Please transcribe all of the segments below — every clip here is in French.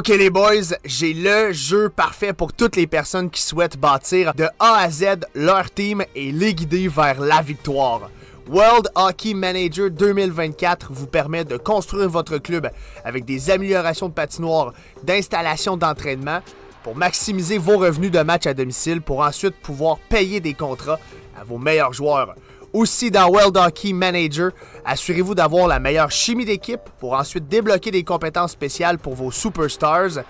Ok les boys, j'ai le jeu parfait pour toutes les personnes qui souhaitent bâtir de A à Z leur team et les guider vers la victoire. World Hockey Manager 2024 vous permet de construire votre club avec des améliorations de patinoire, d'installation d'entraînement pour maximiser vos revenus de match à domicile pour ensuite pouvoir payer des contrats à vos meilleurs joueurs. Aussi dans World Hockey Manager, assurez-vous d'avoir la meilleure chimie d'équipe pour ensuite débloquer des compétences spéciales pour vos superstars.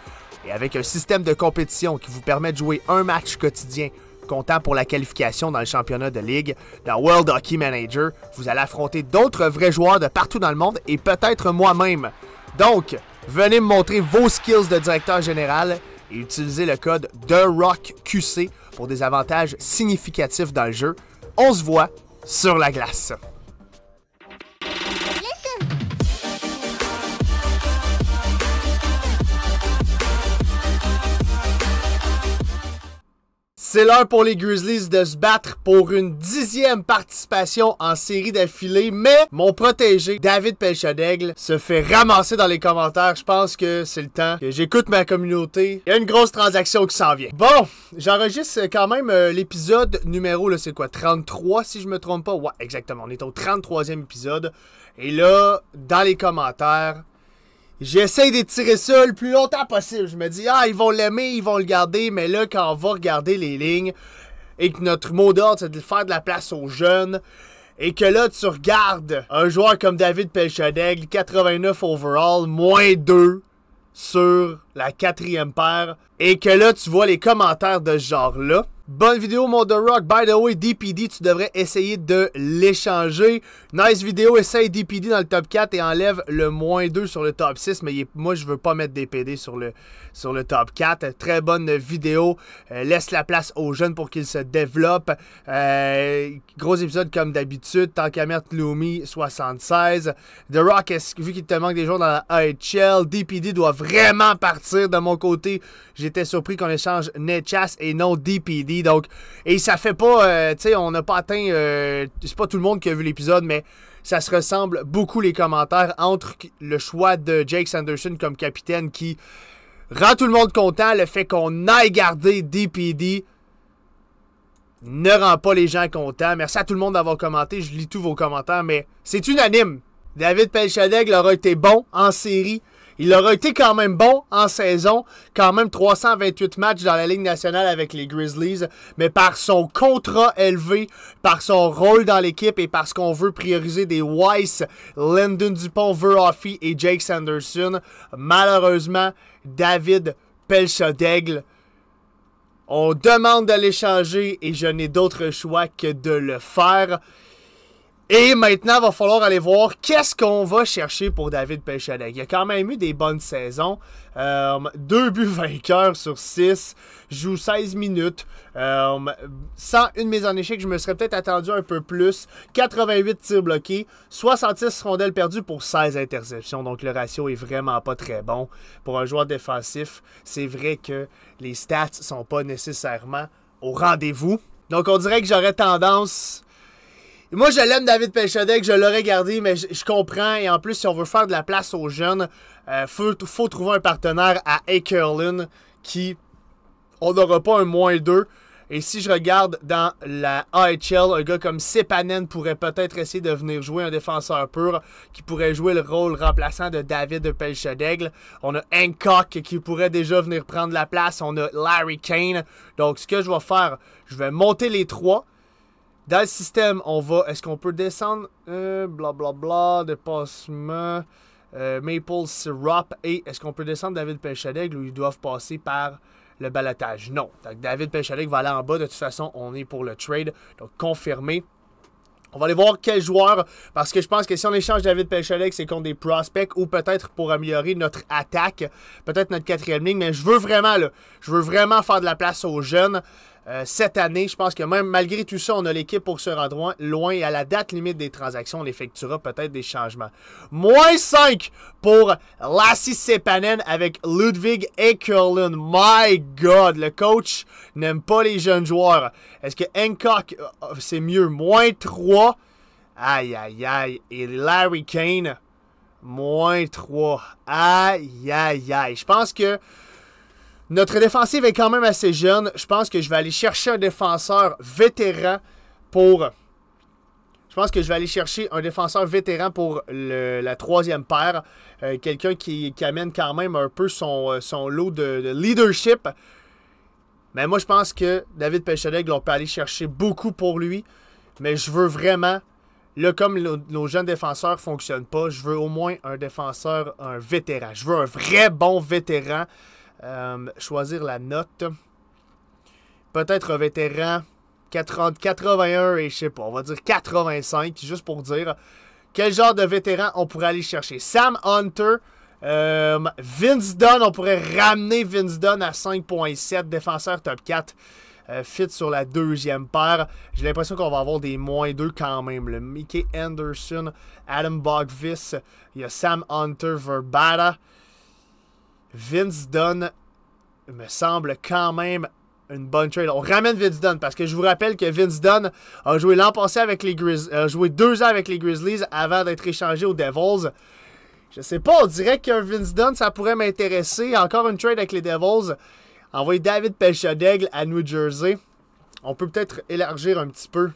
Et avec un système de compétition qui vous permet de jouer un match quotidien comptant pour la qualification dans le championnat de ligue, dans World Hockey Manager, vous allez affronter d'autres vrais joueurs de partout dans le monde et peut-être moi-même. Donc, venez me montrer vos skills de directeur général et utilisez le code TheRockQC pour des avantages significatifs dans le jeu. On se voit sur la glace. C'est l'heure pour les Grizzlies de se battre pour une dixième participation en série d'affilée, mais mon protégé, David Pelchadaigle, se fait ramasser dans les commentaires. Je pense que c'est le temps que j'écoute ma communauté. Il y a une grosse transaction qui s'en vient. Bon, j'enregistre quand même euh, l'épisode numéro, c'est quoi, 33 si je me trompe pas? Ouais, exactement, on est au 33e épisode. Et là, dans les commentaires, J'essaie d'étirer ça le plus longtemps possible. Je me dis, ah, ils vont l'aimer, ils vont le garder, mais là, quand on va regarder les lignes et que notre mot d'ordre, c'est de faire de la place aux jeunes, et que là, tu regardes un joueur comme David Pelchadegle, 89 overall, moins 2 sur la quatrième paire, et que là, tu vois les commentaires de ce genre-là, Bonne vidéo, mon The Rock. By the way, DPD, tu devrais essayer de l'échanger. Nice vidéo, essaye DPD dans le top 4 et enlève le moins 2 sur le top 6. Mais moi, je veux pas mettre DPD sur le, sur le top 4. Très bonne vidéo. Euh, laisse la place aux jeunes pour qu'ils se développent. Euh, gros épisode comme d'habitude. Tant qu'à Lumi 76. The Rock, vu qu'il te manque des jours dans la HL, DPD doit vraiment partir. De mon côté, j'étais surpris qu'on échange Netchas et non DPD et ça fait pas, euh, tu sais, on n'a pas atteint, euh, c'est pas tout le monde qui a vu l'épisode, mais ça se ressemble beaucoup les commentaires entre le choix de Jake Sanderson comme capitaine qui rend tout le monde content, le fait qu'on aille garder DPD ne rend pas les gens contents. Merci à tout le monde d'avoir commenté, je lis tous vos commentaires, mais c'est unanime. David Pelchadeg aura été bon en série il aura été quand même bon en saison, quand même 328 matchs dans la Ligue nationale avec les Grizzlies, mais par son contrat élevé, par son rôle dans l'équipe et parce qu'on veut prioriser des Weiss, Lyndon Dupont, Verhoffy et Jake Sanderson, malheureusement, David pelcha on demande de l'échanger et je n'ai d'autre choix que de le faire. Et maintenant, il va falloir aller voir qu'est-ce qu'on va chercher pour David Péchalek. Il a quand même eu des bonnes saisons. Euh, deux buts vainqueurs sur 6. Joue 16 minutes. Euh, sans une mise en échec, je me serais peut-être attendu un peu plus. 88 tirs bloqués. 66 rondelles perdues pour 16 interceptions. Donc le ratio est vraiment pas très bon. Pour un joueur défensif, c'est vrai que les stats sont pas nécessairement au rendez-vous. Donc on dirait que j'aurais tendance moi, je l'aime, David Pechadec, je l'aurais gardé, mais je, comprends. Et en plus, si on veut faire de la place aux jeunes, euh, faut, trouver un partenaire à Akerlin qui. On n'aura pas un moins 2. Et si je regarde dans la AHL, un gars comme Sepanen pourrait peut-être essayer de venir jouer un défenseur pur qui pourrait jouer le rôle remplaçant de David Pelchadegle. On a Hancock qui pourrait déjà venir prendre la place. On a Larry Kane. Donc, ce que je vais faire, je vais monter les trois. Dans le système, on va. Est-ce qu'on peut descendre Blablabla, euh, bla, dépassement. Euh, Maple Syrup et est-ce qu'on peut descendre David Pechadeg ou ils doivent passer par le balatage? Non. Donc, David Pechadeg va aller en bas. De toute façon, on est pour le trade. Donc, confirmé. On va aller voir quel joueur, parce que je pense que si on échange David Pecheleg, c'est contre des prospects ou peut-être pour améliorer notre attaque, peut-être notre quatrième ligne, mais je veux vraiment, là, je veux vraiment faire de la place aux jeunes. Euh, cette année, je pense que même malgré tout ça, on a l'équipe pour se rendre loin et à la date limite des transactions, on effectuera peut-être des changements. Moins 5 pour Lassie Sepanen avec Ludwig Ekerlund. My God, le coach n'aime pas les jeunes joueurs. Est-ce que Hancock, euh, euh, c'est mieux? Moins 3. Aïe, aïe, aïe. Et Larry Kane, moins 3. Aïe, aïe, aïe. Je pense que notre défensive est quand même assez jeune. Je pense que je vais aller chercher un défenseur vétéran pour. Je pense que je vais aller chercher un défenseur vétéran pour la troisième paire. Euh, quelqu'un qui, amène quand même un peu son, euh, lot de, leadership. Mais moi, je pense que David Pechedeg, on peut aller chercher beaucoup pour lui. Mais je veux vraiment Là, comme nos, nos jeunes défenseurs ne fonctionnent pas, je veux au moins un défenseur, un vétéran. Je veux un vrai bon vétéran euh, choisir la note. Peut-être un vétéran 81 et je sais pas, on va dire 85, juste pour dire quel genre de vétéran on pourrait aller chercher. Sam Hunter, euh, Vince Dunn, on pourrait ramener Vince Dunn à 5.7, défenseur top 4. Euh, fit sur la deuxième paire. J'ai l'impression qu'on va avoir des moins deux quand même. Le Mickey Anderson, Adam Bogvis, il y a Sam Hunter, Verbata. Vince Dunn me semble quand même une bonne trade. On ramène Vince Dunn parce que je vous rappelle que Vince Dunn a joué l'an passé avec les Grizzlies, euh, a joué deux ans avec les Grizzlies avant d'être échangé aux Devils. Je sais pas, on dirait qu'un Vince Dunn, ça pourrait m'intéresser. Encore une trade avec les Devils. Envoyer David Pelchadegle à New Jersey. On peut peut-être élargir un petit peu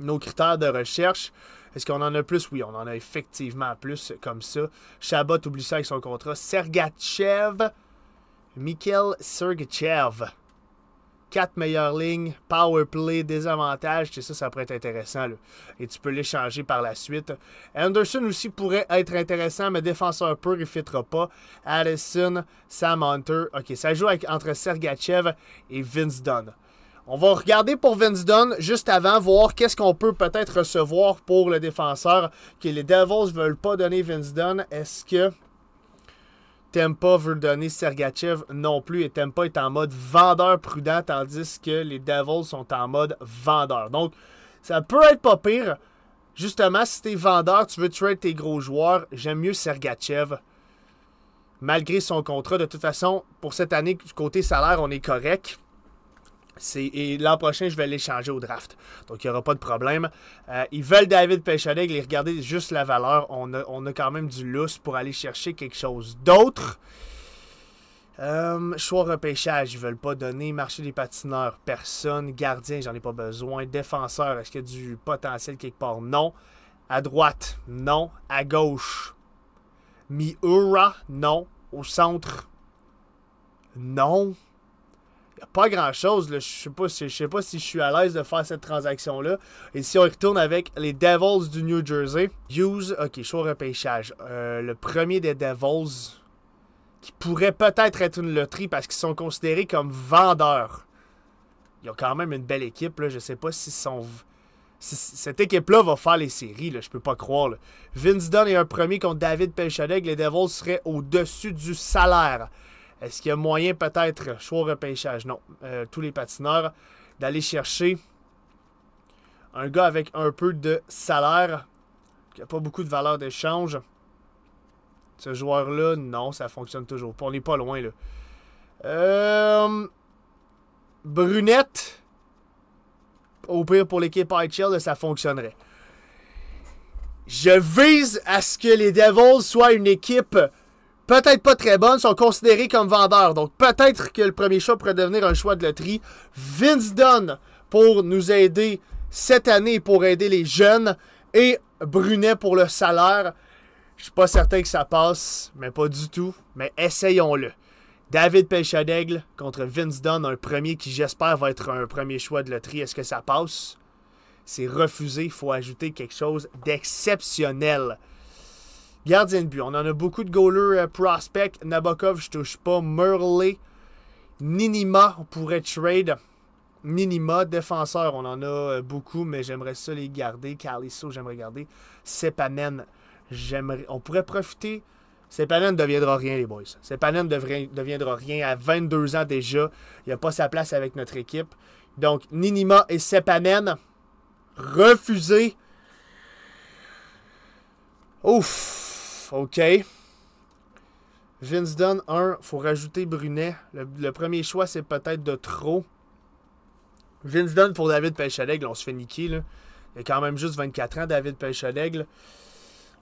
nos critères de recherche. Est-ce qu'on en a plus? Oui, on en a effectivement plus comme ça. Chabot oublie ça avec son contrat. Sergachev. Mikhail Sergachev. Quatre meilleures lignes, power play, désavantage, c'est ça, ça pourrait être intéressant. Et tu peux l'échanger par la suite. Anderson aussi pourrait être intéressant, mais défenseur pur, il ne pas. Addison, Sam Hunter, ok, ça joue entre Sergachev et Vince Dunn. On va regarder pour Vince juste avant, voir qu'est-ce qu'on peut peut-être recevoir pour le défenseur que les Devils ne veulent pas donner Vince Est-ce que Tempa veut donner Sergachev non plus et Tempa est en mode vendeur prudent tandis que les Devils sont en mode vendeur. Donc, ça peut être pas pire. Justement, si t'es vendeur, tu veux trade tes gros joueurs, j'aime mieux Sergachev. Malgré son contrat, de toute façon, pour cette année, du côté salaire, on est correct. Et l'an prochain, je vais l'échanger au draft. Donc, il n'y aura pas de problème. Euh, ils veulent David Pechoneg. Et regardez juste la valeur. On a, quand même du lousse pour aller chercher quelque chose d'autre. Euh, choix repêchage, ils veulent pas donner. Marché des patineurs, personne. Gardien, j'en ai pas besoin. Défenseur, est-ce qu'il y a du potentiel quelque part? Non. À droite, non. À gauche, Miura, non. Au centre, non pas grand-chose. Je sais sais pas si je suis à l'aise de faire cette transaction-là. Et si on retourne avec les Devils du New Jersey, use, ok, choix repêchage. Euh, le premier des Devils qui pourrait peut-être être une loterie parce qu'ils sont considérés comme vendeurs. Ils ont quand même une belle équipe. Là. Je sais pas si sont... cette équipe-là va faire les séries, là. je peux pas croire. Vince Dunn est un premier contre David Pelchadeg. Les Devils seraient au-dessus du salaire. Est-ce qu'il y a moyen peut-être, choix repêchage, non, euh, tous les patineurs, d'aller chercher un gars avec un peu de salaire, qui n'a pas beaucoup de valeur d'échange? Ce joueur-là, non, ça fonctionne toujours On n'est pas loin, là. Euh, brunette, au pire pour l'équipe Shield, ça fonctionnerait. Je vise à ce que les Devils soient une équipe peut-être pas très bonnes, sont considérées comme vendeurs. Donc peut-être que le premier choix pourrait devenir un choix de loterie. Vince Dunn pour nous aider cette année pour aider les jeunes et Brunet pour le salaire. Je suis pas certain que ça passe, mais pas du tout. Mais essayons-le. David Pelchadaigle contre Vince Dunn, un premier qui j'espère va être un premier choix de loterie. Est-ce que ça passe? C'est refusé, il faut ajouter quelque chose d'exceptionnel. Gardien de but. On en a beaucoup de goalers euh, prospect. Nabokov, je touche pas. Murley. Ninima, on pourrait trade. Ninima, défenseur, on en a euh, beaucoup, mais j'aimerais ça les garder. Caliso, j'aimerais garder. Sepanen, j'aimerais. On pourrait profiter. Sepanen ne deviendra rien, les boys. Sepanen ne deviendra rien à 22 ans déjà. Il n'a pas sa place avec notre équipe. Donc, Ninima et Sepanen, refusés. Ouf! OK. Vince Dunn, 1. faut rajouter Brunet. Le, premier choix, c'est peut-être de trop. Vince pour David pêche on se fait niquer. Là. Il a quand même juste 24 ans, David pêche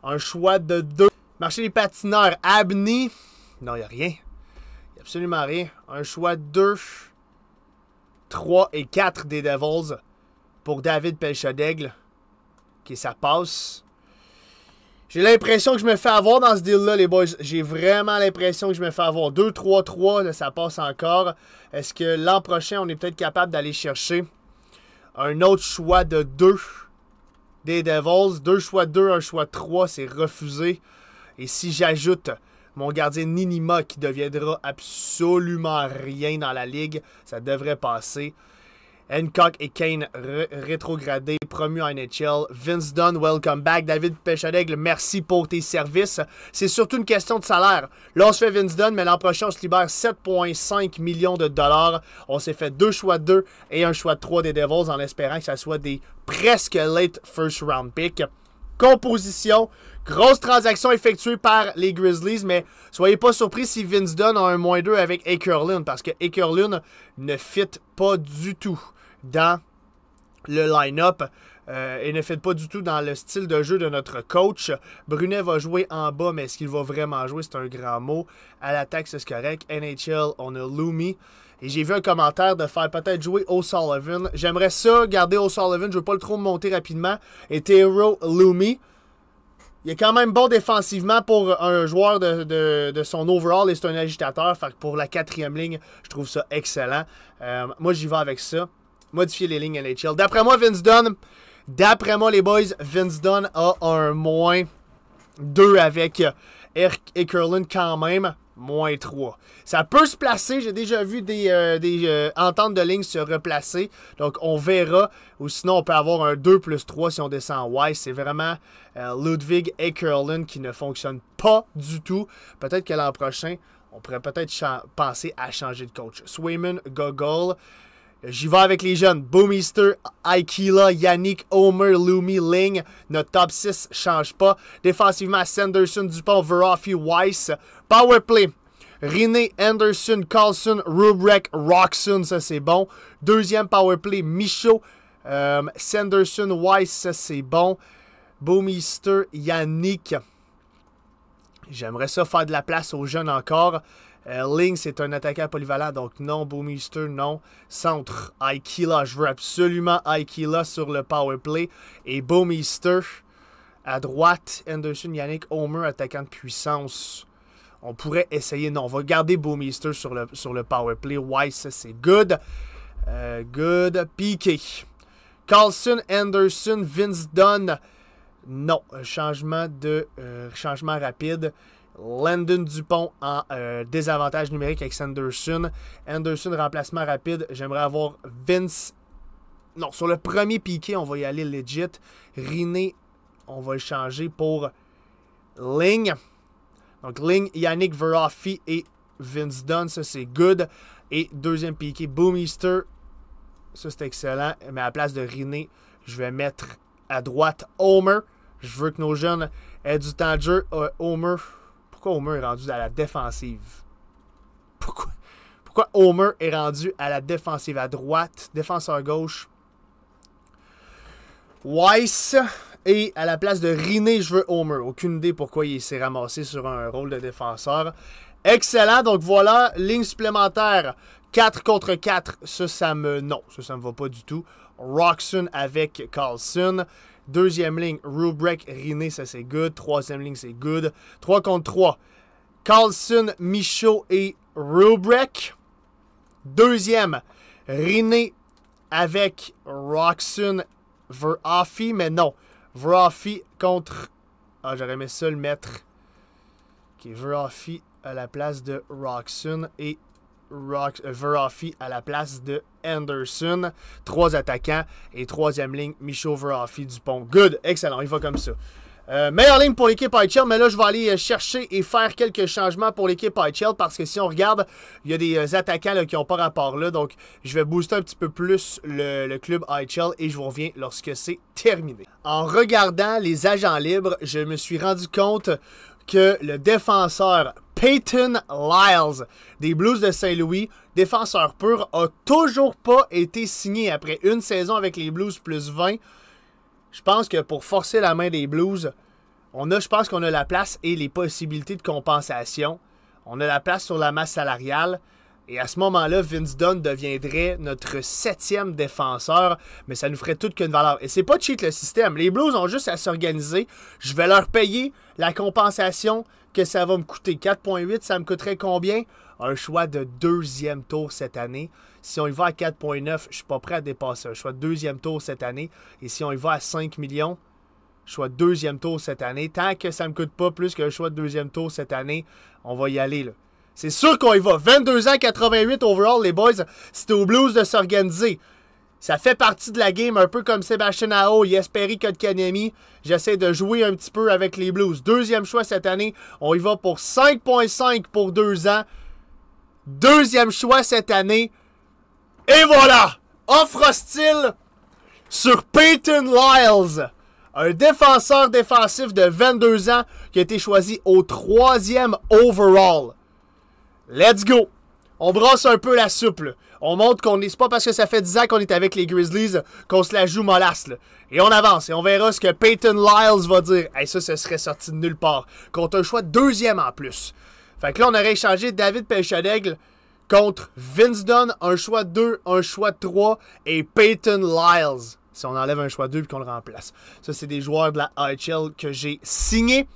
Un choix de 2. Marché des patineurs, Abney. Non, il n'y a rien. Il n'y a absolument rien. Un choix de 2, 3 et 4 des Devils pour David pêche Ok, qui passe. J'ai l'impression que je me fais avoir dans ce deal-là, les boys. J'ai vraiment l'impression que je me fais avoir. 2-3-3, ça passe encore. Est-ce que l'an prochain, on est peut-être capable d'aller chercher un autre choix de 2 des Devils? Deux choix de 2, un choix de 3, c'est refusé. Et si j'ajoute mon gardien Ninima qui deviendra absolument rien dans la ligue, ça devrait passer. Hancock et Kane rétrogradés, promus à NHL. Vince Dunn, welcome back. David Pechadaigle, merci pour tes services. C'est surtout une question de salaire. Là, on se fait Vince Dunn, mais l'an prochain, on se libère 7,5 millions de dollars. On s'est fait deux choix de 2 et un choix de 3 des Devils en espérant que ça soit des presque late first round pick composition. Grosse transaction effectuée par les Grizzlies, mais soyez pas surpris si Vince Dunn a un moins 2 avec Akerlin, parce que Akerlund ne fit pas du tout dans le line-up euh, et ne fit pas du tout dans le style de jeu de notre coach. Brunet va jouer en bas, mais est-ce qu'il va vraiment jouer? C'est un grand mot. À l'attaque, c'est correct. NHL, on a Loomy. Et j'ai vu un commentaire de faire peut-être jouer O'Sullivan. J'aimerais ça, garder O'Sullivan. Je veux pas le trop monter rapidement. Et Tero Lumi. Il est quand même bon défensivement pour un joueur de, son overall et c'est un agitateur. Fait pour la quatrième ligne, je trouve ça excellent. Euh, moi, j'y vais avec ça. Modifier les lignes NHL. D'après moi, Vince Dunn. D'après moi, les boys, Vince Dunn a un moins 2 avec Eric Curlin quand même. Moins 3. Ça peut se placer. J'ai déjà vu des, euh, des euh, ententes de ligne se replacer. Donc, on verra. Ou sinon, on peut avoir un 2 plus 3 si on descend en C'est vraiment euh, Ludwig et qui ne fonctionne pas du tout. Peut-être que l'an prochain, on pourrait peut-être penser à changer de coach. Swayman, Gogol. J'y vais avec les jeunes. Boomister, Aikila, Yannick, Homer, Lumi, Ling. Notre top 6 change pas. Défensivement, Sanderson, Dupont, Verafi, Weiss. Powerplay. René, Anderson, Carlson, Rubrek, Roxon, ça c'est bon. Deuxième powerplay, Michaud, euh, Sanderson, Weiss, ça c'est bon. Boomister, Yannick. J'aimerais ça faire de la place aux jeunes encore. link euh, Ling, c'est un attaquant polyvalent, donc non. Boomister, non. Centre, Aikila. Je veux absolument Aikila sur le powerplay. Et Boomister, à droite, Anderson, Yannick, Homer, attaquant de puissance on pourrait essayer. Non, on va garder Boomister sur le, sur le power play. Weiss, c'est good. Euh, good. Piqué. Carlson, Anderson, Vince Dunn. Non, changement, de, euh, changement rapide. Landon Dupont en euh, désavantage numérique avec Sanderson. Anderson, remplacement rapide. J'aimerais avoir Vince. Non, sur le premier piqué, on va y aller legit. Riné, on va le changer pour Ling. Donc Ling, Yannick Verhoffi et Vince Dunn, ça c'est good. Et deuxième piqué, Boom Easter. Ça c'est excellent. Mais à la place de Riné, je vais mettre à droite Homer. Je veux que nos jeunes aient du temps de jeu. Euh, Homer. Pourquoi Homer est rendu à la défensive? Pourquoi? Pourquoi Homer est rendu à la défensive à droite? Défenseur gauche. Weiss, et à la place de Riné, je veux Homer. Aucune idée pourquoi il s'est ramassé sur un rôle de défenseur. Excellent, donc voilà, ligne supplémentaire. 4 contre 4, ça, ça me... Non, ça, ça me va pas du tout. Roxon avec Carlson. Deuxième ligne, Rubrek, Riné, ça c'est good. Troisième ligne, c'est good. 3 contre 3, Carlson, Michaud et Rubrek. Deuxième, Riné avec Roxon Verhoffi, mais non. Vrafi contre... Ah, j'aurais aimé ça le mettre. Ok, à la place de Roxon et Rox euh, à la place de Anderson. Trois attaquants et troisième ligne, Michaud du Dupont. Good, excellent, il va comme ça. Euh, meilleure ligne pour l'équipe IHL, mais là, je vais aller euh, chercher et faire quelques changements pour l'équipe IHL parce que si on regarde, il y a des euh, attaquants qui n'ont pas rapport là. Donc, je vais booster un petit peu plus le, club IHL et je vous reviens lorsque c'est terminé. En regardant les agents libres, je me suis rendu compte que le défenseur Peyton Lyles des Blues de Saint-Louis, défenseur pur, a toujours pas été signé après une saison avec les Blues plus 20 je pense que pour forcer la main des Blues, on a, je pense qu'on a la place et les possibilités de compensation. On a la place sur la masse salariale. Et à ce moment-là, Vince Dunn deviendrait notre septième défenseur, mais ça nous ferait toute qu'une valeur. Et c'est pas cheat le système. Les Blues ont juste à s'organiser. Je vais leur payer la compensation que ça va me coûter. 4.8, ça me coûterait combien? Un choix de deuxième tour cette année. Si on y va à 4,9, je suis pas prêt à dépasser un choix deuxième tour cette année. Et si on y va à 5 millions, choix de deuxième tour cette année. Tant que ça ne me coûte pas plus que le choix de deuxième tour cette année, on va y aller. C'est sûr qu'on y va. 22 ans, 88 overall, les boys. C'était aux Blues de s'organiser. Ça fait partie de la game, un peu comme Sébastien Ao, Yesperi Kotkanemi. J'essaie de jouer un petit peu avec les Blues. Deuxième choix cette année, on y va pour 5.5 pour deux ans. Deuxième choix cette année. Et voilà! Offre hostile sur Peyton Lyles, un défenseur défensif de 22 ans qui a été choisi au troisième overall. Let's go! On brosse un peu la soupe. On montre qu'on n'est pas parce que ça fait 10 ans qu'on est avec les Grizzlies qu'on se la joue mollasse. Et on avance et on verra ce que Peyton Lyles va dire. Et ça, ce serait sorti de nulle part. a un choix de deuxième en plus. Fait que là, on aurait échangé David Pêchadaigle contre Vince Dunn, un choix 2, un choix 3 et Peyton Lyles. Si on enlève un choix 2 et qu'on le remplace. Ça, c'est des joueurs de la HL que j'ai signés.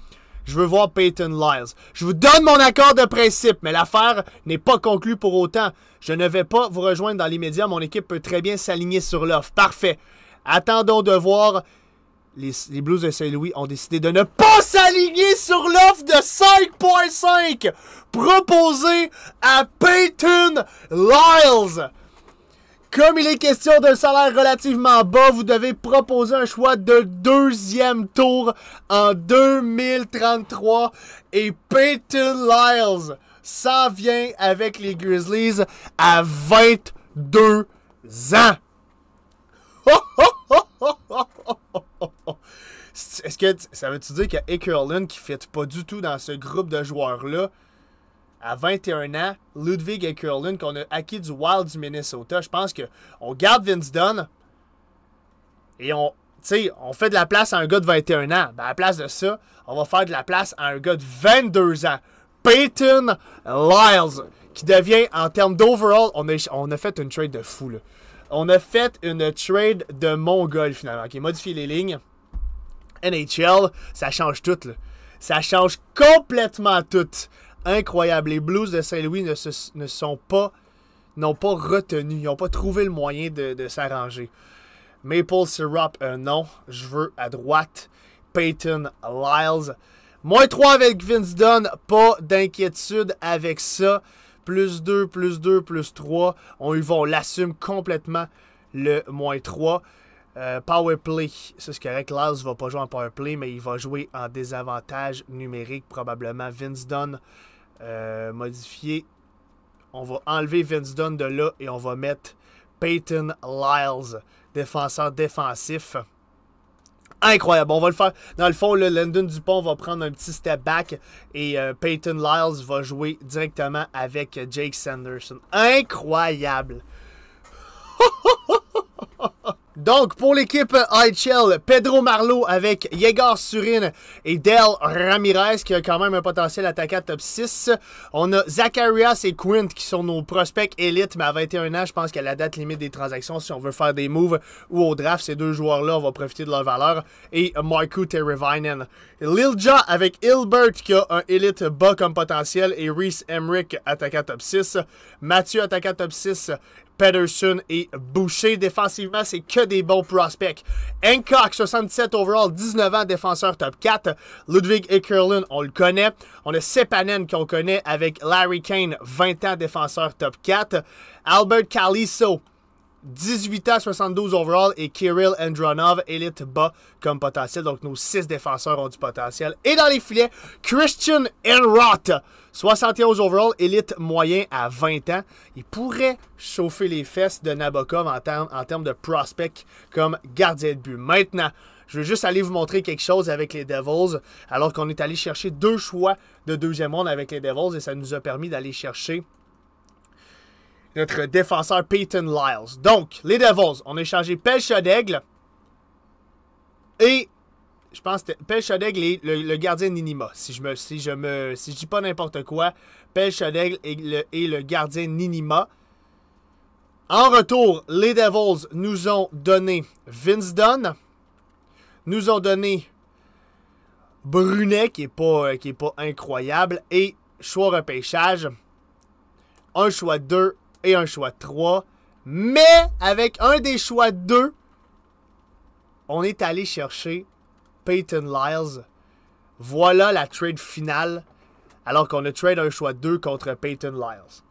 Je veux voir Peyton Lyles. Je vous donne mon accord de principe, mais l'affaire n'est pas conclue pour autant. Je ne vais pas vous rejoindre dans l'immédiat. Mon équipe peut très bien s'aligner sur l'offre. Parfait. Attendons de voir les, Blues de Saint-Louis ont décidé de ne pas s'aligner sur l'offre de 5.5 proposée à Peyton Lyles. Comme il est question d'un salaire relativement bas, vous devez proposer un choix de deuxième tour en 2033 et Peyton Lyles s'en vient avec les Grizzlies à 22 ans. Est-ce que ça veut-tu dire qu'il y a qui ne fit pas du tout dans ce groupe de joueurs-là? À 21 ans, Ludwig Ekerlund, qu'on a acquis du Wild du Minnesota. Je pense que on garde Vince Dunn et on, on fait de la place à un gars de 21 ans. Ben à la place de ça, on va faire de la place à un gars de 22 ans. Peyton Lyles, qui devient, en termes d'overall, on a, on a fait une trade de fou. Là. On a fait une trade de Mongol finalement, qui modifie les lignes. NHL, ça change tout. Ça change complètement tout. Incroyable. Les Blues de Saint-Louis ne, sont pas n'ont pas retenu, ils n'ont pas trouvé le moyen de, s'arranger. Maple Syrup, un euh, non. Je veux à droite. Peyton Lyles. Moins 3 avec Vince Dunn. Pas d'inquiétude avec ça plus 2, plus 2, plus 3. On va, l'assume complètement, le moins 3. Euh, power play, ce c'est correct. Lars va pas jouer en power play, mais il va jouer en désavantage numérique probablement. Vince Dunn euh, modifié. On va enlever Vince Dunn de là et on va mettre Peyton Lyles, défenseur défensif incroyable. On va le faire. Dans le fond, le Landon Dupont va prendre un petit step back et euh, Peyton Lyles va jouer directement avec Jake Sanderson. Incroyable! Donc, pour l'équipe IHL, Pedro Marlowe avec Yegor Surin et Del Ramirez, qui a quand même un potentiel attaquant top 6. On a Zacharias et Quint, qui sont nos prospects élites, mais à 21 ans, je pense qu'à la date limite des transactions, si on veut faire des moves ou au draft, ces deux joueurs-là, on va profiter de leur valeur. Et Marco Terevinen. Lilja avec Hilbert, qui a un élite bas comme potentiel, et Reese Emmerich, attaquant top 6. Mathieu, attaquant top 6. Pedersen et Boucher. Défensivement, c'est que des bons prospects. Hancock, 77 overall, 19 ans, défenseur top 4. Ludwig Ekerlin, on le connaît. On a Sepanen qu'on connaît avec Larry Kane, 20 ans, défenseur top 4. Albert Caliso, 18 à 72 overall et Kirill Andronov, élite bas comme potentiel. Donc, nos 6 défenseurs ont du potentiel. Et dans les filets, Christian Enroth, 71 overall, élite moyen à 20 ans. Il pourrait chauffer les fesses de Nabokov en, termes de prospect comme gardien de but. Maintenant, je veux juste aller vous montrer quelque chose avec les Devils, alors qu'on est allé chercher deux choix de deuxième monde avec les Devils et ça nous a permis d'aller chercher notre défenseur Peyton Lyles. Donc, les Devils, on a échangé à d'Aigle et je pense que Pelcha d'Aigle et le, gardien Ninima. Si je me si je me dis pas n'importe quoi, à d'Aigle et le, gardien Ninima. En retour, les Devils nous ont donné Vince Dunn, nous ont donné Brunet, qui n'est pas, qui est pas incroyable, et choix repêchage. Un choix 2 et un choix 3. Mais avec un des choix 2, on est allé chercher Peyton Lyles. Voilà la trade finale. Alors qu'on a trade un choix 2 contre Peyton Lyles.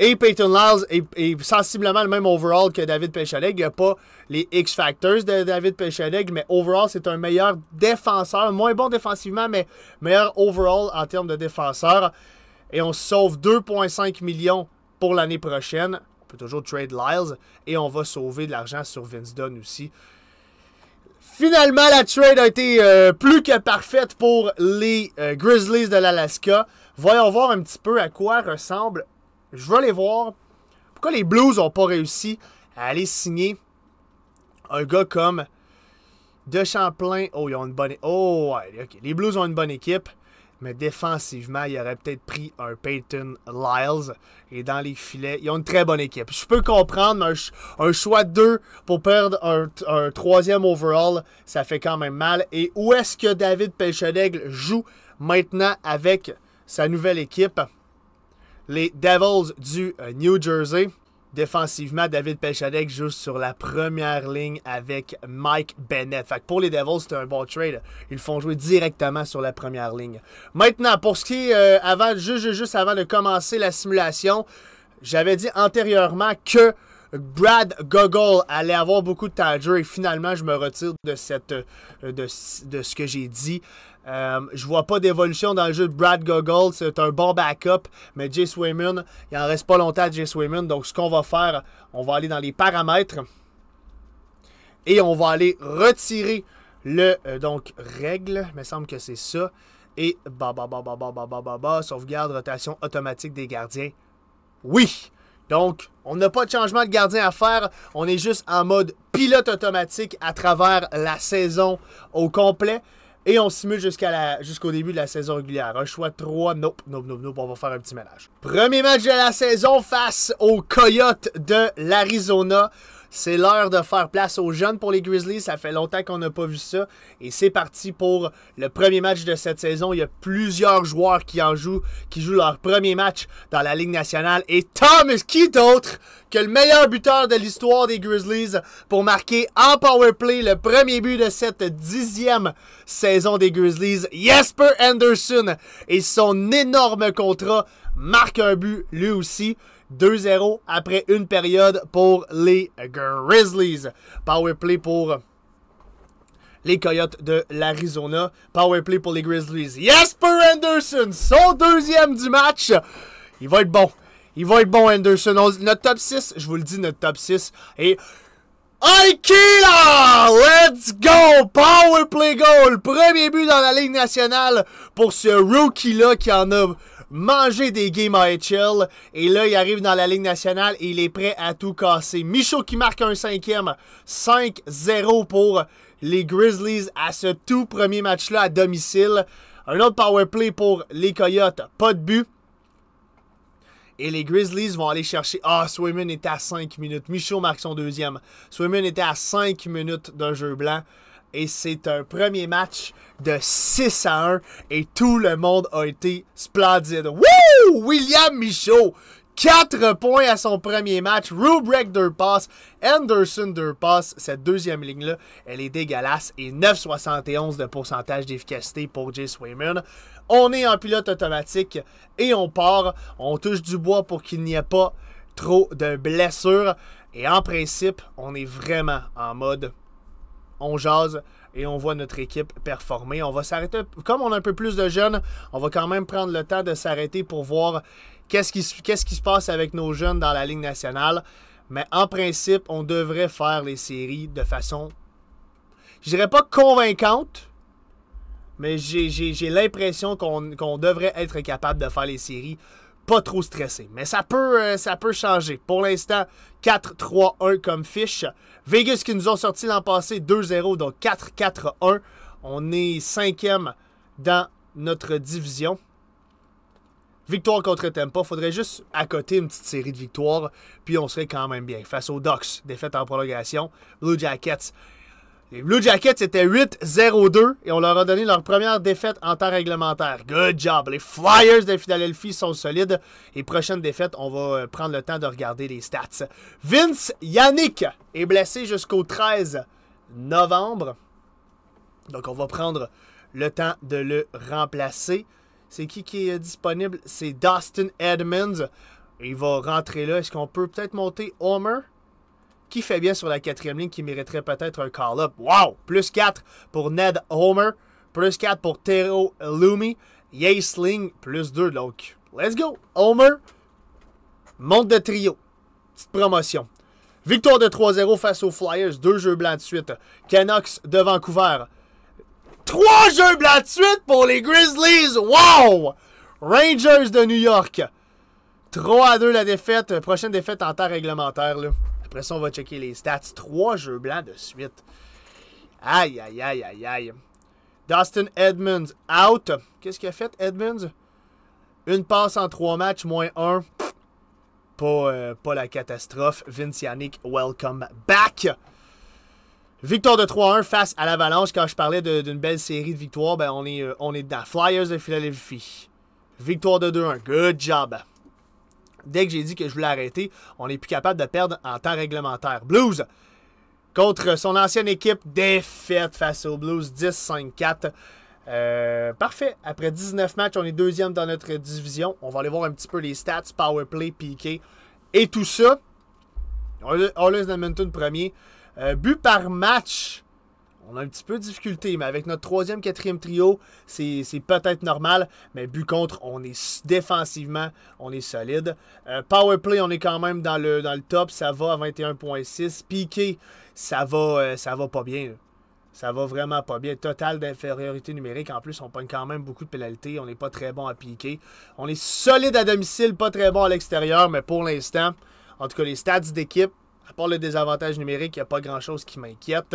Et Peyton Lyles est, sensiblement le même overall que David Pechaleg. Il n'y a pas les X-Factors de David Pechaleg, mais overall, c'est un meilleur défenseur. Moins bon défensivement, mais meilleur overall en termes de défenseur et on sauve 2,5 millions pour l'année prochaine. On peut toujours trade Lyles et on va sauver de l'argent sur Vince aussi. Finalement, la trade a été euh, plus que parfaite pour les euh, Grizzlies de l'Alaska. Voyons voir un petit peu à quoi ressemble. Je vais les voir. Pourquoi les Blues n'ont pas réussi à aller signer un gars comme De Champlain? Oh, ils ont une bonne. Oh, ouais, Ok. Les Blues ont une bonne équipe mais défensivement, il aurait peut-être pris un Peyton Lyles. Et dans les filets, ils ont une très bonne équipe. Je peux comprendre un, un choix deux pour perdre un, troisième overall, ça fait quand même mal. Et où est-ce que David Pelchedaigle joue maintenant avec sa nouvelle équipe? Les Devils du euh, New Jersey. Défensivement, David Peschadek joue sur la première ligne avec Mike Bennett. Fait pour les Devils, c'est un bon trade. Ils font jouer directement sur la première ligne. Maintenant, pour ce qui est, euh, avant, juste avant de commencer la simulation, j'avais dit antérieurement que Brad Gogol allait avoir beaucoup de temps et finalement je me retire de cette euh, de, ce que j'ai dit. Euh, je vois pas d'évolution dans le jeu de Brad Gogol. C'est un bon backup, mais Jace Wayman, il en reste pas longtemps à Jace Wayman. Donc ce qu'on va faire, on va aller dans les paramètres et on va aller retirer le euh, donc règle. Il me semble que c'est ça. Et sauvegarde rotation automatique des gardiens. Oui. Donc, on n'a pas de changement de gardien à faire. On est juste en mode pilote automatique à travers la saison au complet. Et on simule jusqu'au début de la saison régulière. Un choix 3, nope, nope, nope, nope, on va faire un petit ménage. Premier match de la saison face aux Coyotes de l'Arizona. C'est l'heure de faire place aux jeunes pour les Grizzlies. Ça fait longtemps qu'on n'a pas vu ça. Et c'est parti pour le premier match de cette saison. Il y a plusieurs joueurs qui en jouent, qui jouent leur premier match dans la Ligue nationale. Et Thomas, qui d'autre que le meilleur buteur de l'histoire des Grizzlies pour marquer en power play le premier but de cette dixième saison des Grizzlies. Jesper Anderson et son énorme contrat marque un but lui aussi. 2-0 après une période pour les Grizzlies. play pour les Coyotes de l'Arizona. Powerplay pour les Grizzlies. Jasper Anderson, son deuxième du match. Il va être bon. Il va être bon, Anderson. notre top 6, je vous le dis, notre top 6 est... Aikila! Let's go! Power play goal! Premier but dans la Ligue nationale pour ce rookie-là qui en a manger des games à HL. Et là, il arrive dans la Ligue nationale et il est prêt à tout casser. Michaud qui marque un cinquième, 5-0 pour les Grizzlies à ce tout premier match-là à domicile. Un autre power play pour les Coyotes, pas de but. Et les Grizzlies vont aller chercher. Ah, Swimman est à 5 minutes. Michaud marque son deuxième. Swimman était à 5 minutes d'un jeu blanc et c'est un premier match de 6 à 1 et tout le monde a été splendide. Woo! William Michaud, 4 points à son premier match. Rubric de passes, Anderson deux passes. Cette deuxième ligne-là, elle est dégueulasse et 9,71 de pourcentage d'efficacité pour Jay Wayman On est en pilote automatique et on part. On touche du bois pour qu'il n'y ait pas trop de blessures. Et en principe, on est vraiment en mode on jase et on voit notre équipe performer. On va s'arrêter, comme on a un peu plus de jeunes, on va quand même prendre le temps de s'arrêter pour voir qu'est-ce qui, se passe avec nos jeunes dans la Ligue nationale. Mais en principe, on devrait faire les séries de façon, je dirais pas convaincante, mais j'ai l'impression qu'on devrait être capable de faire les séries pas trop stressé. Mais ça peut, euh, ça peut changer. Pour l'instant, 4-3-1 comme fiche. Vegas qui nous ont sorti l'an passé 2-0, donc 4-4-1. On est cinquième dans notre division. Victoire contre Tempa, faudrait juste accoter une petite série de victoires, puis on serait quand même bien. Face aux Ducks, défaite en prolongation, Blue Jackets, les Blue Jackets étaient 8-0-2 et on leur a donné leur première défaite en temps réglementaire. Good job. Les Flyers de Philadelphie sont solides. Et prochaine défaite, on va euh, prendre le temps de regarder les stats. Vince Yannick est blessé jusqu'au 13 novembre. Donc on va prendre le temps de le remplacer. C'est qui qui est disponible? C'est Dustin Edmonds. Il va rentrer là. Est-ce qu'on peut peut-être monter Homer? qui fait bien sur la quatrième ligne qui mériterait peut-être un call-up. Wow! Plus 4 pour Ned Homer, plus 4 pour Terro Lumi, Yay plus 2 donc. Let's go! Homer, monte de trio. Petite promotion. Victoire de 3-0 face aux Flyers, deux jeux blancs de suite. Canucks de Vancouver. Trois jeux blancs de suite pour les Grizzlies! Wow! Rangers de New York. 3 à 2 la défaite, prochaine défaite en temps réglementaire. Là. Après ça, on va checker les stats. Trois jeux blancs de suite. Aïe, aïe, aïe, aïe, aïe. Dustin Edmonds, out. Qu'est-ce qu'il a fait, Edmonds? Une passe en trois matchs, moins un. Pas, euh, la catastrophe. Vince welcome back. Victoire de 3-1 face à l'Avalanche. Quand je parlais d'une belle série de victoires, ben, on est, euh, on est dedans. Flyers de Philadelphie. Victoire de 2-1. Good job dès que j'ai dit que je voulais arrêter, on n'est plus capable de perdre en temps réglementaire. Blues contre son ancienne équipe, défaite face aux Blues 10-5-4. Euh, parfait. Après 19 matchs, on est deuxième dans notre division. On va aller voir un petit peu les stats, power play, piqué et tout ça. Oilers d'Edmonton premier. Euh, but par match on a un petit peu de difficulté, mais avec notre troisième, quatrième trio, c'est peut-être normal. Mais but contre, on est défensivement, on est solide. Euh, power play, on est quand même dans le, le top. Ça va à 21.6. Piqué, ça va, euh, ça va pas bien. Ça va vraiment pas bien. Total d'infériorité numérique. En plus, on pogne quand même beaucoup de pénalités. On n'est pas très bon à piquer. On est solide à domicile, pas très bon à l'extérieur, mais pour l'instant, en tout cas, les stats d'équipe, à part le désavantage numérique, il n'y a pas grand-chose qui m'inquiète.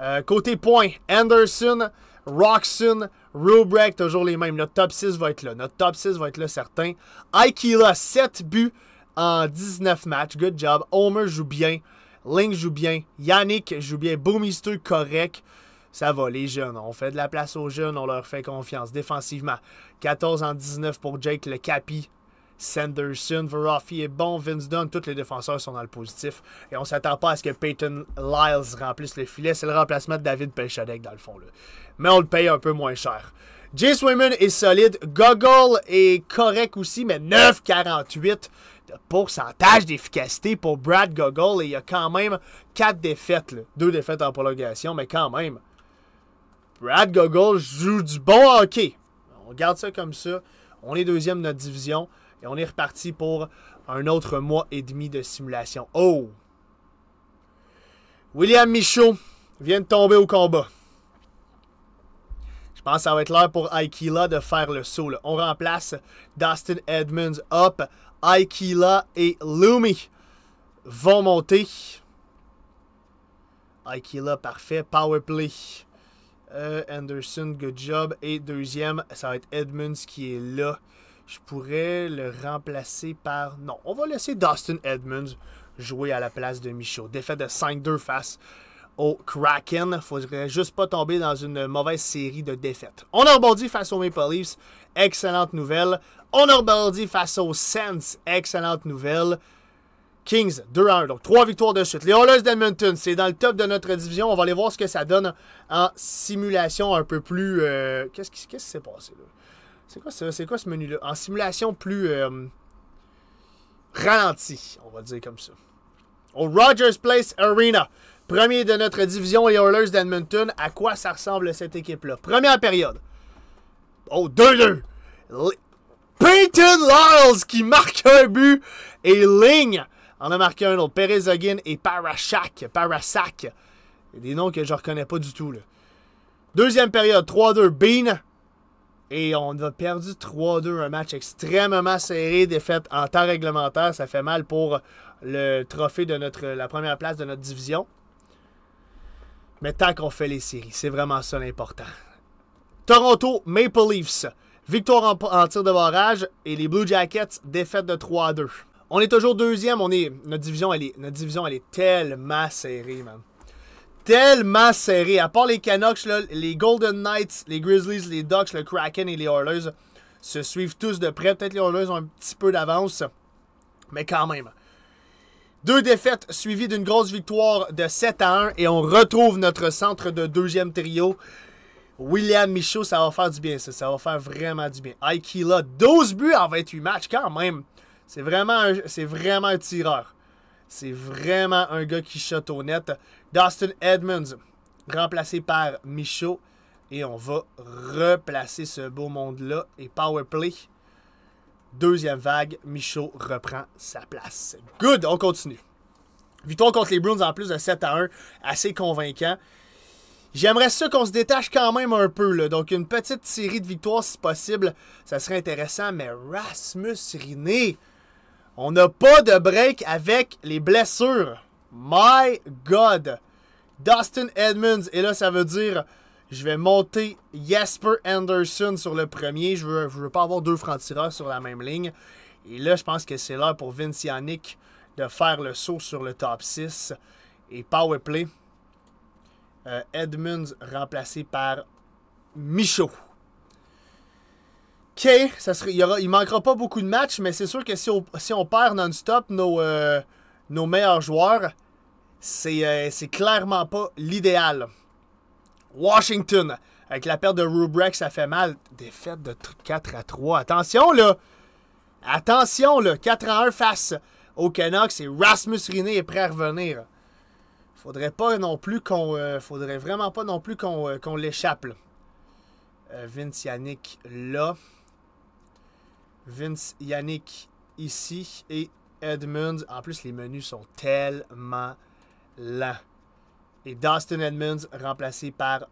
Euh, côté points, Anderson, Roxon, Rubrek, toujours les mêmes. Notre top 6 va être là. Notre top 6 va être là, certain. Aikila, 7 buts en 19 matchs. Good job. Homer joue bien. Link joue bien. Yannick joue bien. Boomister, correct. Ça va, les jeunes. On fait de la place aux jeunes, on leur fait confiance. Défensivement, 14 en 19 pour Jake, le Capi. Sanderson, Veroffi est bon, Vince Dunn, tous les défenseurs sont dans le positif. Et on s'attend pas à ce que Peyton Lyles remplisse le filet. C'est le remplacement de David Pelchadek dans le fond. Mais on le paye un peu moins cher. Jay Swayman est solide. Gogol est correct aussi, mais 9,48 de pourcentage d'efficacité pour Brad Gogol. Et il y a quand même 4 défaites. Deux défaites en prolongation, mais quand même. Brad Gogol joue du bon hockey. On garde ça comme ça. On est deuxième de notre division. Et on est reparti pour un autre mois et demi de simulation. Oh! William Michaud vient de tomber au combat. Je pense que ça va être l'heure pour Aikila de faire le saut. On remplace Dustin Edmonds up. Aikila et Lumi vont monter. Aikila, parfait. Power play. Euh, Anderson, good job. Et deuxième, ça va être Edmonds qui est là je pourrais le remplacer par. Non, on va laisser Dustin Edmonds jouer à la place de Michaud. Défaite de 5-2 face au Kraken. Faudrait juste pas tomber dans une mauvaise série de défaites. On a rebondi face aux Maple Leafs. Excellente nouvelle. On a rebondi face aux Saints. Excellente nouvelle. Kings 2-1, donc trois victoires de suite. Les Oilers d'Edmonton, c'est dans le top de notre division. On va aller voir ce que ça donne en simulation un peu plus. Euh, qu'est-ce qui s'est passé là? C'est quoi, ça? quoi ce menu-là? En simulation plus euh, ralentie, on va dire comme ça. Au Rogers Place Arena, premier de notre division, les Oilers d'Edmonton. À quoi ça ressemble cette équipe-là? Première période. oh, 2-2. Peyton Lyles qui marque un but et Ling en a marqué un autre. Perez et Parashak. Parasak. Des noms que je ne reconnais pas du tout. Deuxième période, 3-2. Bean et on a perdu 3-2, un match extrêmement serré, défaite en temps réglementaire. Ça fait mal pour le trophée de notre, la première place de notre division. Mais tant qu'on fait les séries, c'est vraiment ça l'important. Toronto Maple Leafs, victoire en, tir de barrage et les Blue Jackets, défaite de 3-2. On est toujours deuxième, on est, notre, division, elle est, notre division elle est tellement serrée, man tellement serré. À part les Canucks, les Golden Knights, les Grizzlies, les Ducks, le Kraken et les Oilers se suivent tous de près. Peut-être les Oilers ont un petit peu d'avance, mais quand même. Deux défaites suivies d'une grosse victoire de 7 à 1 et on retrouve notre centre de deuxième trio. William Michaud, ça va faire du bien, ça. Ça va faire vraiment du bien. Aikila, 12 buts en 28 matchs quand même. C'est vraiment, un, vraiment un tireur. C'est vraiment un gars qui shot au net. Dustin Edmonds, remplacé par Michaud. Et on va replacer ce beau monde-là. Et Power Play, deuxième vague, Michaud reprend sa place. Good, on continue. Victoire contre les Bruins en plus de 7 à 1, assez convaincant. J'aimerais ça qu'on se détache quand même un peu. Donc, une petite série de victoires si possible, ça serait intéressant. Mais Rasmus Riné, on n'a pas de break avec les blessures. My God! Dustin Edmonds. Et là, ça veut dire je vais monter Jasper Anderson sur le premier. Je veux, veux pas avoir deux francs-tireurs sur la même ligne. Et là, je pense que c'est l'heure pour Vince de faire le saut sur le top 6. Et power play. Euh, Edmonds remplacé par Michaud. OK, ça serait, il, manquera pas beaucoup de matchs, mais c'est sûr que si on, perd non-stop nos, euh, nos meilleurs joueurs, euh, c'est clairement pas l'idéal. Washington, avec la perte de Rubrex, ça fait mal. Défaite de 4 à 3. Attention, là! Attention, là! 4 à 1 face au Canucks et Rasmus Riné est prêt à revenir. Faudrait pas non plus qu'on... Euh, faudrait vraiment pas non plus qu'on euh, l'échappe, Vince Yannick, là. Vince Yannick, ici. Et Edmonds. En plus, les menus sont tellement lents. Et Dustin Edmonds remplacé par,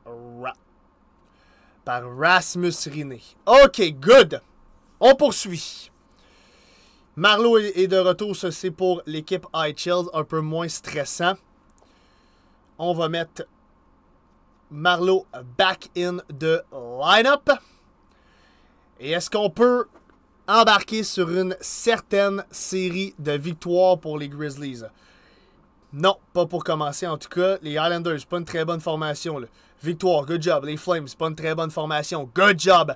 par Rasmus Riné. OK, good. On poursuit. Marlowe est de retour, ça c'est pour l'équipe High Chills. un peu moins stressant. On va mettre Marlowe back in the lineup. Et est-ce qu'on peut embarquer sur une certaine série de victoires pour les Grizzlies. Non, pas pour commencer. En tout cas, les Highlanders, pas une très bonne formation. Là. Victoire, good job. Les Flames, pas une très bonne formation. Good job.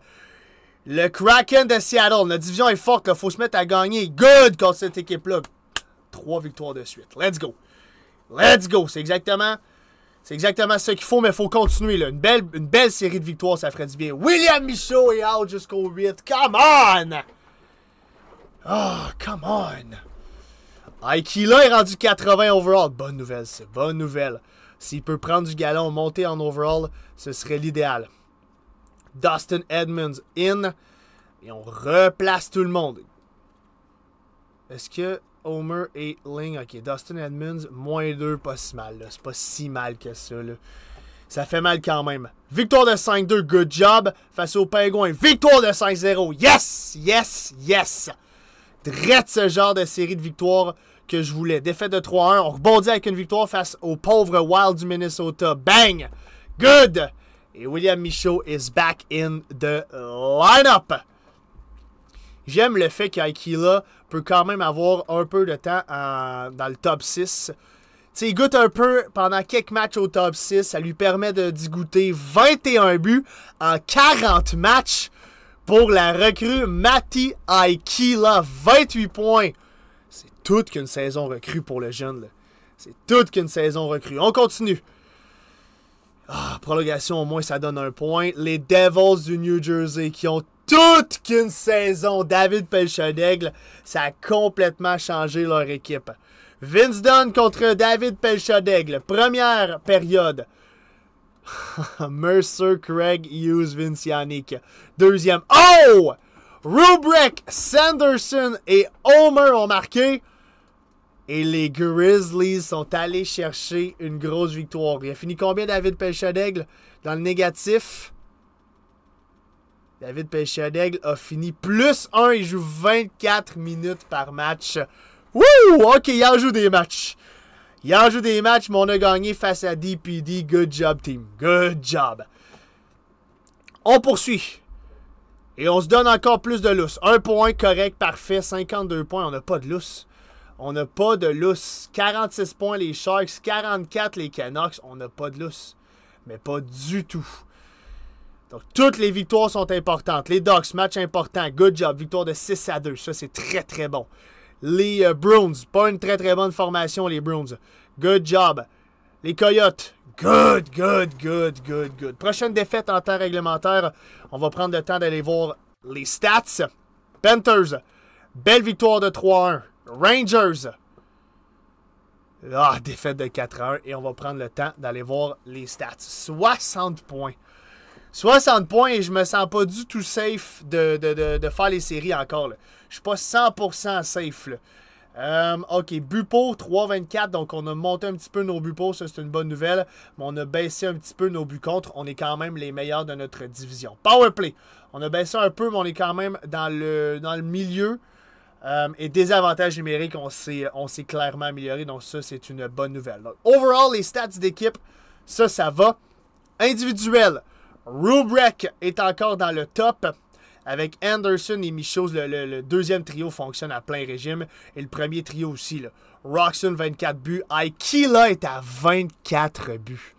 Le Kraken de Seattle, La division est forte. Il faut se mettre à gagner. Good contre cette équipe-là. Trois victoires de suite. Let's go. Let's go. C'est exactement, c'est exactement ce qu'il faut, mais il faut continuer. Là. Une, belle, une belle série de victoires, ça ferait du bien. William Michaud est out jusqu'au 8. Come on! Oh, come on! Aikila est rendu 80 overall. Bonne nouvelle, c'est bonne nouvelle. S'il peut prendre du galon, monter en overall, ce serait l'idéal. Dustin Edmonds in. Et on replace tout le monde. Est-ce que Homer et Ling. Ok, Dustin Edmonds, moins 2, pas si mal. C'est pas si mal que ça. Ça fait mal quand même. Victoire de 5-2, good job. Face au Pingouin, victoire de 5-0. Yes! Yes! Yes! traite ce genre de série de victoires que je voulais. Défaite de 3-1, on rebondit avec une victoire face au pauvre Wild du Minnesota. Bang! Good! Et William Michaud is back in the lineup. J'aime le fait qu'Aikila peut quand même avoir un peu de temps euh, dans le top 6. sais, il goûte un peu pendant quelques matchs au top 6. Ça lui permet de dégoûter 21 buts en 40 matchs pour la recrue Matty Aikila. 28 points. C'est toute qu'une saison recrue pour le jeune. C'est toute qu'une saison recrue. On continue. Ah, prolongation, au moins, ça donne un point. Les Devils du New Jersey qui ont toute qu'une saison. David Pelchadaigle, ça a complètement changé leur équipe. Vince Dunn contre David Pelchadaigle. Première période. Mercer, Craig, Hughes, Vincianic. Deuxième. Oh! rubric Sanderson et Homer ont marqué. Et les Grizzlies sont allés chercher une grosse victoire. Il a fini combien, David Pelchadaigle? Dans le négatif. David Pelchadaigle a fini plus 1. Il joue 24 minutes par match. Wouh! OK, il en joue des matchs. Il en joue des matchs, mais on a gagné face à DPD. Good job, team. Good job. On poursuit. Et on se donne encore plus de lousse. Un point correct, parfait. 52 points. On n'a pas de lousse. On n'a pas de lousse. 46 points les Sharks, 44 les Canucks. On n'a pas de lousse. Mais pas du tout. Donc, toutes les victoires sont importantes. Les Ducks, match important. Good job. Victoire de 6 à 2. Ça, c'est très, très bon les euh, Browns. Pas une très très bonne formation, les Browns. Good job. Les Coyotes. Good, good, good, good, good. Prochaine défaite en temps réglementaire. On va prendre le temps d'aller voir les stats. Panthers. Belle victoire de 3-1. Rangers. Ah, défaite de 4-1. Et on va prendre le temps d'aller voir les stats. 60 points. 60 points et je me sens pas du tout safe de, faire les séries encore. Là. Je suis pas 100% safe. Euh, ok, but pour 3,24. Donc, on a monté un petit peu nos buts Ça, c'est une bonne nouvelle. Mais on a baissé un petit peu nos buts contre. On est quand même les meilleurs de notre division. Power play. On a baissé un peu, mais on est quand même dans le, milieu. Euh, et des avantages numériques, on s'est clairement amélioré. Donc, ça, c'est une bonne nouvelle. overall, les stats d'équipe, ça, ça va. Individuel. Rubrek est encore dans le top. Avec Anderson et Michaud, le, deuxième trio fonctionne à plein régime. Et le premier trio aussi. Roxon, 24 buts. Aikila est à 24 buts.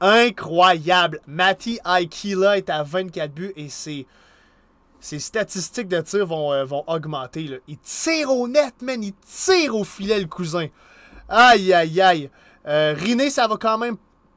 Incroyable. Matty Aikila est à 24 buts et ses, ses statistiques de tir euh, vont, augmenter. Il tire au net, man. Il tire au filet, le cousin. Aïe, aïe, aïe. Euh, Riné, ça va quand même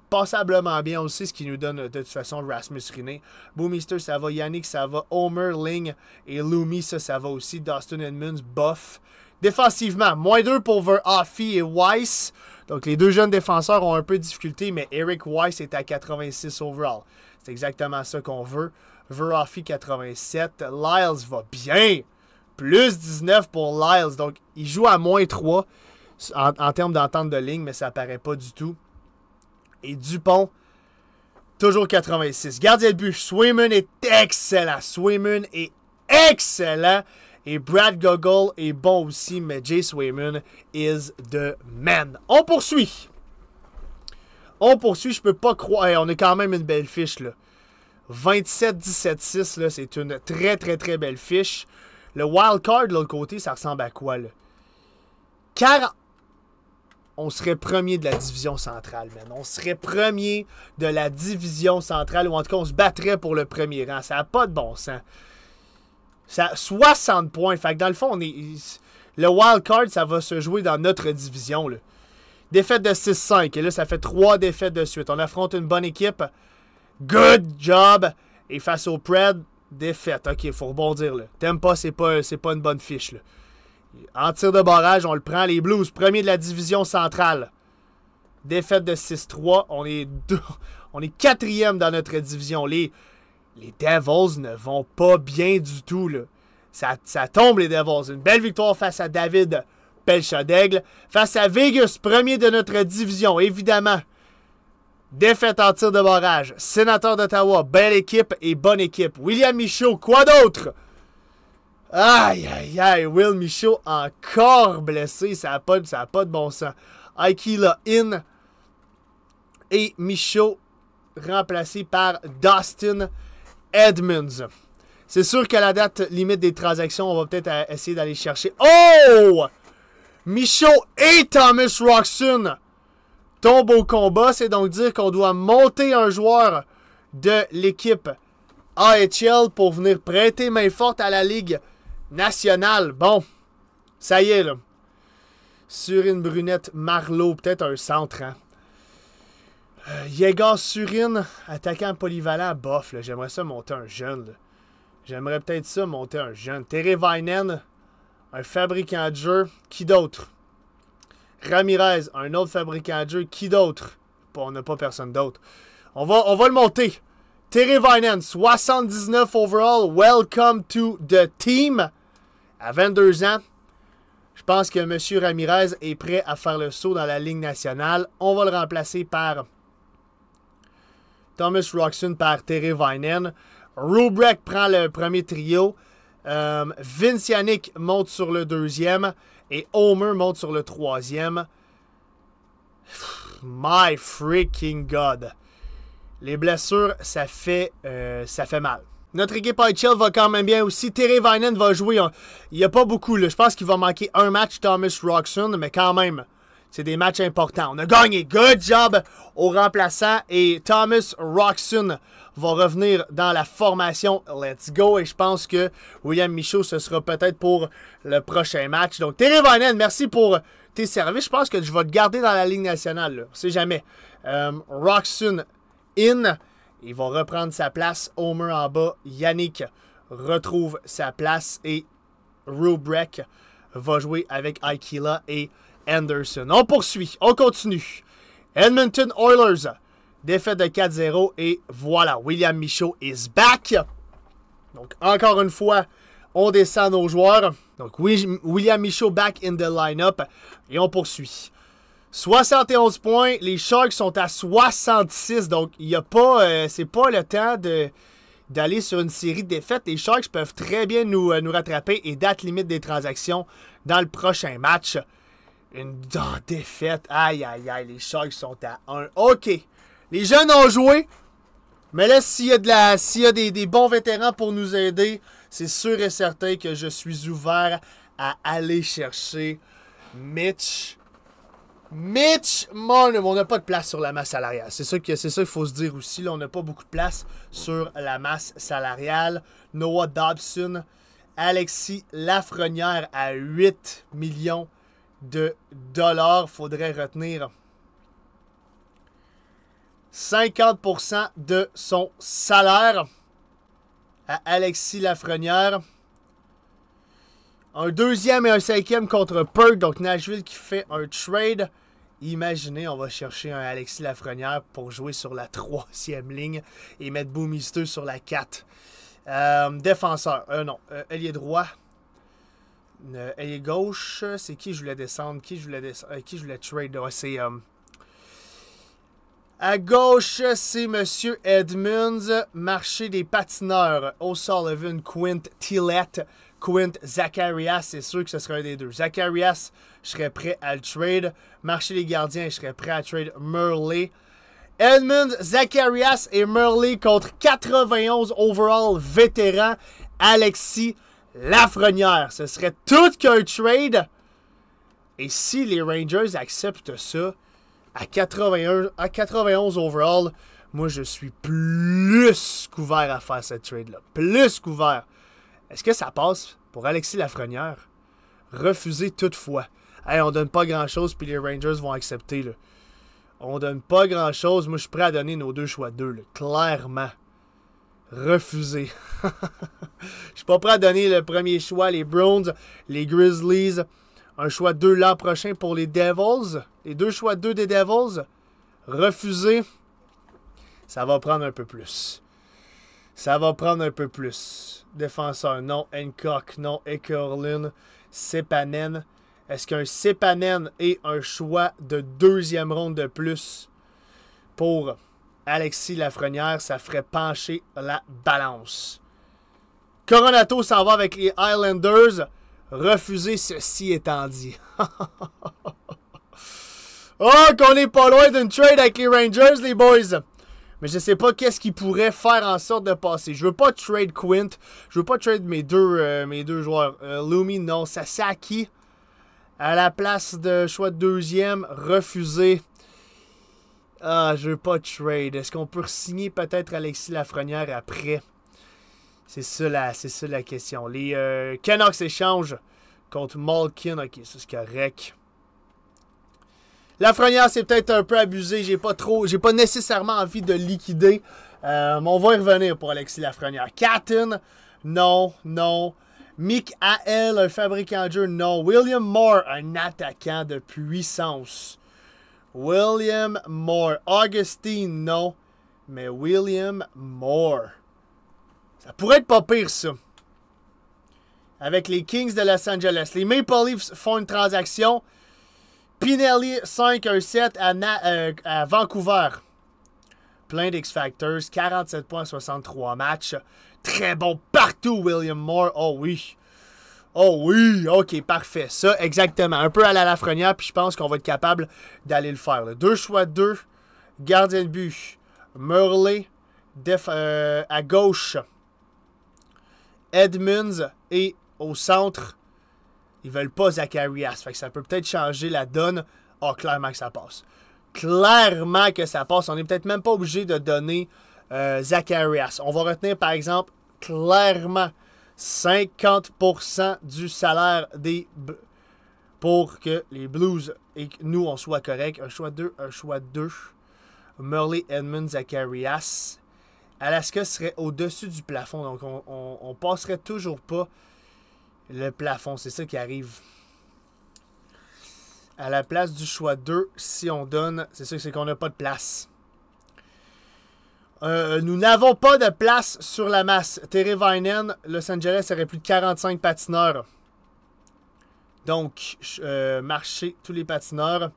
passablement bien aussi, ce qui nous donne de toute façon Rasmus Riné. Boomister, ça va. Yannick, ça va. Homer, Ling et Lumi, ça, va aussi. Dustin Edmunds, bof. Défensivement, moins 2 pour Verhoffi et Weiss. Donc les deux jeunes défenseurs ont un peu de difficulté, mais Eric Weiss est à 86 overall. C'est exactement ça qu'on veut. Verhoffi 87. Lyles va bien. Plus 19 pour Lyles. Donc il joue à moins 3 en, en termes d'entente de ligne, mais ça paraît pas du tout et Dupont. Toujours 86. Gardien de but, Swayman est excellent. Swayman est excellent. Et Brad Gogol est bon aussi, mais Jay Swayman is the man. On poursuit. On poursuit, je peux pas croire. on est quand même une belle fiche, là. 27-17-6, c'est une très, très, très belle fiche. Le wild card, de l'autre côté, ça ressemble à quoi, là? 40 on serait premier de la division centrale, man. On serait premier de la division centrale, ou en tout cas, on se battrait pour le premier rang. Ça n'a pas de bon sens. Ça, 60 points. Fait que dans le fond, on est, le wild card, ça va se jouer dans notre division. Défaite de 6-5. Et là, ça fait trois défaites de suite. On affronte une bonne équipe. Good job. Et face au Pred, défaite. OK, il faut rebondir. Là. pas, c'est pas, pas une bonne fiche. Là. En tir de barrage, on le prend. Les Blues, premier de la division centrale. Défaite de 6-3. On est on est quatrième dans notre division. Les, les Devils ne vont pas bien du tout. Ça, ça tombe, les Devils. Une belle victoire face à David Pelchadegle. Face à Vegas, premier de notre division, évidemment. Défaite en tir de barrage. Sénateur d'Ottawa, belle équipe et bonne équipe. William Michaud, quoi d'autre? Aïe, aïe, aïe, Will Michaud encore blessé, ça n'a pas, pas de bon sens. Aikila in et Michaud remplacé par Dustin Edmonds. C'est sûr qu'à la date limite des transactions, on va peut-être euh, essayer d'aller chercher. Oh! Michaud et Thomas Roxon tombent au combat. C'est donc dire qu'on doit monter un joueur de l'équipe AHL pour venir prêter main forte à la Ligue National. Bon. Ça y est, là. Surine Brunette, marlot, peut-être un centre. Hein? Euh, Surine, attaquant polyvalent, bof. J'aimerais ça monter un jeune. J'aimerais peut-être ça monter un jeune. Terry Vinen, un fabricant de jeu. Qui d'autre? Ramirez, un autre fabricant de jeu. Qui d'autre? on n'a pas personne d'autre. On va, on va le monter. Terry Vinen, 79 overall. Welcome to the team. À 22 ans, je pense que M. Ramirez est prêt à faire le saut dans la Ligue nationale. On va le remplacer par Thomas Roxon, par Terry Vinen. Rubrek prend le premier trio. Euh, monte sur le deuxième. Et Homer monte sur le troisième. My freaking God. Les blessures, ça fait, euh, ça fait mal. Notre équipe high-chill va quand même bien aussi. Terry Vinen va jouer. Il n'y a pas beaucoup. Je pense qu'il va manquer un match Thomas Roxon, mais quand même, c'est des matchs importants. On a gagné. Good job aux remplaçants. Et Thomas Roxon va revenir dans la formation Let's Go. Et je pense que William Michaud, ce sera peut-être pour le prochain match. Donc, Terry Vinen, merci pour tes services. Je pense que je vais te garder dans la Ligue nationale. On ne sait jamais. roxson euh, Roxon in. Il va reprendre sa place. Homer en bas. Yannick retrouve sa place. Et Rubrek va jouer avec Aikila et Anderson. On poursuit. On continue. Edmonton Oilers. Défaite de 4-0. Et voilà. William Michaud is back. Donc, encore une fois, on descend nos joueurs. Donc, William Michaud back in the lineup. Et on poursuit. 71 points. Les Sharks sont à 66. Donc, il y a pas. Euh, c'est pas le temps de d'aller sur une série de défaites. Les Sharks peuvent très bien nous, euh, nous rattraper et date limite des transactions dans le prochain match. Une défaite. Aïe, aïe, aïe. Les Sharks sont à 1. OK. Les jeunes ont joué. Mais là, s'il y a, de la, y a des, des, bons vétérans pour nous aider, c'est sûr et certain que je suis ouvert à aller chercher Mitch Mitch Marner, on n'a pas de place sur la masse salariale. C'est ça qu'il faut se dire aussi. on n'a pas beaucoup de place sur la masse salariale. Noah Dobson, Alexis Lafrenière à 8 millions de dollars. Faudrait retenir 50% de son salaire à Alexis Lafrenière. Un deuxième et un cinquième contre Perk, donc Nashville qui fait un trade. Imaginez, on va chercher un Alexis Lafrenière pour jouer sur la troisième ligne et mettre Boomisteux sur la 4. Euh, défenseur, euh, non, euh, ailier droit. Euh, ailier gauche, c'est qui je voulais descendre, qui je voulais, qui je voulais trade. c'est... À gauche, c'est Monsieur Edmunds, marché des patineurs. O'Sullivan, Quint, Tillett, Quint Zacharias, c'est sûr que ce serait un des deux. Zacharias, je serais prêt à le trade. Marché des gardiens, je serais prêt à trade Murley. Edmund Zacharias et Murley contre 91 overall vétéran Alexis Lafrenière. Ce serait tout qu'un trade. Et si les Rangers acceptent ça à, à 91 overall, moi je suis plus couvert à faire cette trade-là. Plus couvert. Est-ce que ça passe pour Alexis Lafrenière? Refusé toutefois. Hey, on donne pas grand-chose, puis les Rangers vont accepter. Là. On donne pas grand-chose. Moi, je suis prêt à donner nos deux choix deux, clairement. Refusé. Je suis pas prêt à donner le premier choix, les Browns, les Grizzlies. Un choix 2 l'an prochain pour les Devils. Les deux choix 2 des Devils. Refusé. Ça va prendre un peu plus. Ça va prendre un peu plus. Défenseur, non. Hancock, non. Ekerlin, Sepanen. Est-ce qu'un Sepanen est un choix de deuxième ronde de plus pour Alexis Lafrenière? Ça ferait pencher la balance. Coronato s'en va avec les Islanders. Refuser ceci étant dit. oh, qu'on n'est pas loin d'une trade avec les Rangers, les boys! Mais je ne sais pas qu'est-ce qui pourrait faire en sorte de passer. Je veux pas trade Quint. Je veux pas trade mes deux, euh, mes deux joueurs. Euh, Lumi, non. Sasaki, à la place de choix de deuxième, refusé. Ah, je veux pas trade. Est-ce qu'on peut signer peut-être Alexis Lafrenière après? C'est ça la, c'est la question. Les euh, Canucks échangent contre Malkin. Ok, c'est correct. Lafrenière, c'est peut-être un peu abusé. J'ai pas trop, j'ai pas nécessairement envie de liquider. Euh, on va y revenir pour Alexis Lafrenière. Catton, non, non. Mick A.L., un fabricant de jeu, non. William Moore, un attaquant de puissance. William Moore. Augustine, non. Mais William Moore. Ça pourrait être pas pire, ça. Avec les Kings de Los Angeles. Les Maple Leafs font une transaction. Pinelli 5 à, 7 euh, à Vancouver. Plein d'X Factors, 47 points, 63 matchs. Très bon partout, William Moore. Oh oui. Oh oui, ok, parfait. Ça, exactement. Un peu à la Lafrenière, puis je pense qu'on va être capable d'aller le faire. le Deux choix, deux. Gardien de but. Murley euh, à gauche. Edmunds et au centre. Ils veulent pas Zacharias. Fait que ça peut peut-être changer la donne. Ah, oh, clairement que ça passe. Clairement que ça passe. On n'est peut-être même pas obligé de donner euh, Zacharias. On va retenir, par exemple, clairement 50% du salaire des pour que les Blues et nous, on soit correct. Un choix 2, un choix 2. Murley, Edmund, Zacharias. Alaska serait au-dessus du plafond, donc on, on, on passerait toujours pas le plafond. C'est ça qui arrive. À la place du choix 2, si on donne, c'est sûr c'est qu'on n'a pas de place. Euh, nous n'avons pas de place sur la masse. Terry Vinen, Los Angeles aurait plus de 45 patineurs. Donc, euh, marcher tous les patineurs.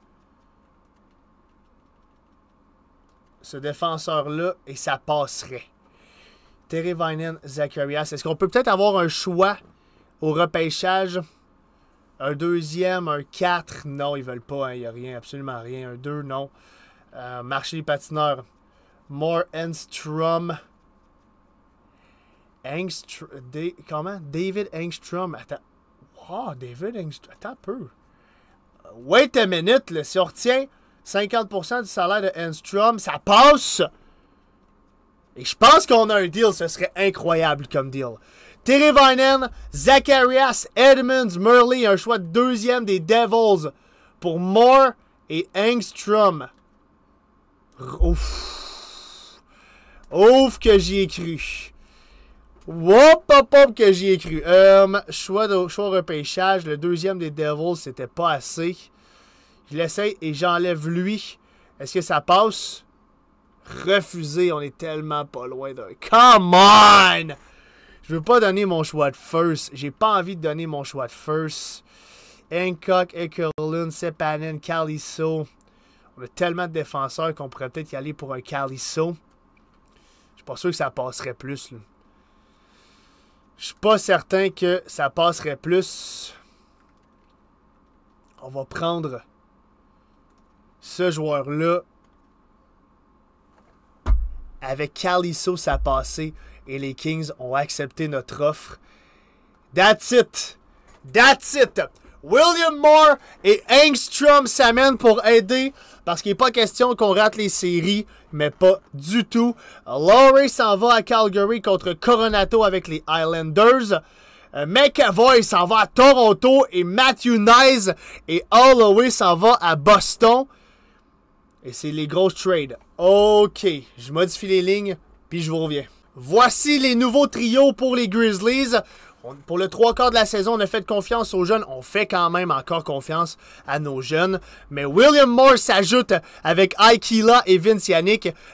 Ce défenseur-là, et ça passerait. Terry Vinen, Zacharias. Est-ce qu'on peut peut-être avoir un choix au repêchage, un deuxième, un 4, non, ils veulent pas. Il hein, n'y a rien, absolument rien. Un 2, non. Euh, marché des patineurs. More Engstrom. Engstrom. comment? David Engstrom. Attends. Wow, David Engstrom. Attends un peu. Wait a minute, le Si on retient 50% du salaire de Engstrom, ça passe! Et je pense qu'on a un deal. Ce serait incroyable comme deal. Terry Vinen, Zacharias Edmonds, Murley, un choix de deuxième des Devils pour Moore et Engstrom. Ouf. Ouf que j'y ai cru. Wop, hop, hop que j'y ai cru. Euh, choix, de, choix repêchage, le deuxième des Devils, c'était pas assez. Je l'essaye et j'enlève lui. Est-ce que ça passe? Refusé, on est tellement pas loin d'un. Come on! Je veux pas donner mon choix de first. J'ai pas envie de donner mon choix de first. Hancock, Ekerlund, Sepanen, Kaliso. On a tellement de défenseurs qu'on pourrait peut-être y aller pour un Kaliso. Je suis pas sûr que ça passerait plus. Je Je suis pas certain que ça passerait plus. On va prendre ce joueur-là. Avec Kaliso, ça passait et les Kings ont accepté notre offre. That's it! That's it! William Moore et Engstrom s'amènent pour aider parce qu'il n'est pas question qu'on rate les séries, mais pas du tout. Laurie s'en va à Calgary contre Coronado avec les Islanders. Euh, McAvoy s'en va à Toronto et Matthew Nice et Holloway s'en va à Boston. Et c'est les grosses trades. OK, je modifie les lignes, puis je vous reviens. Voici les nouveaux trios pour les Grizzlies pour le trois quarts de la saison, on a fait confiance aux jeunes. On fait quand même encore confiance à nos jeunes. Mais William Moore s'ajoute avec Aikila et Vince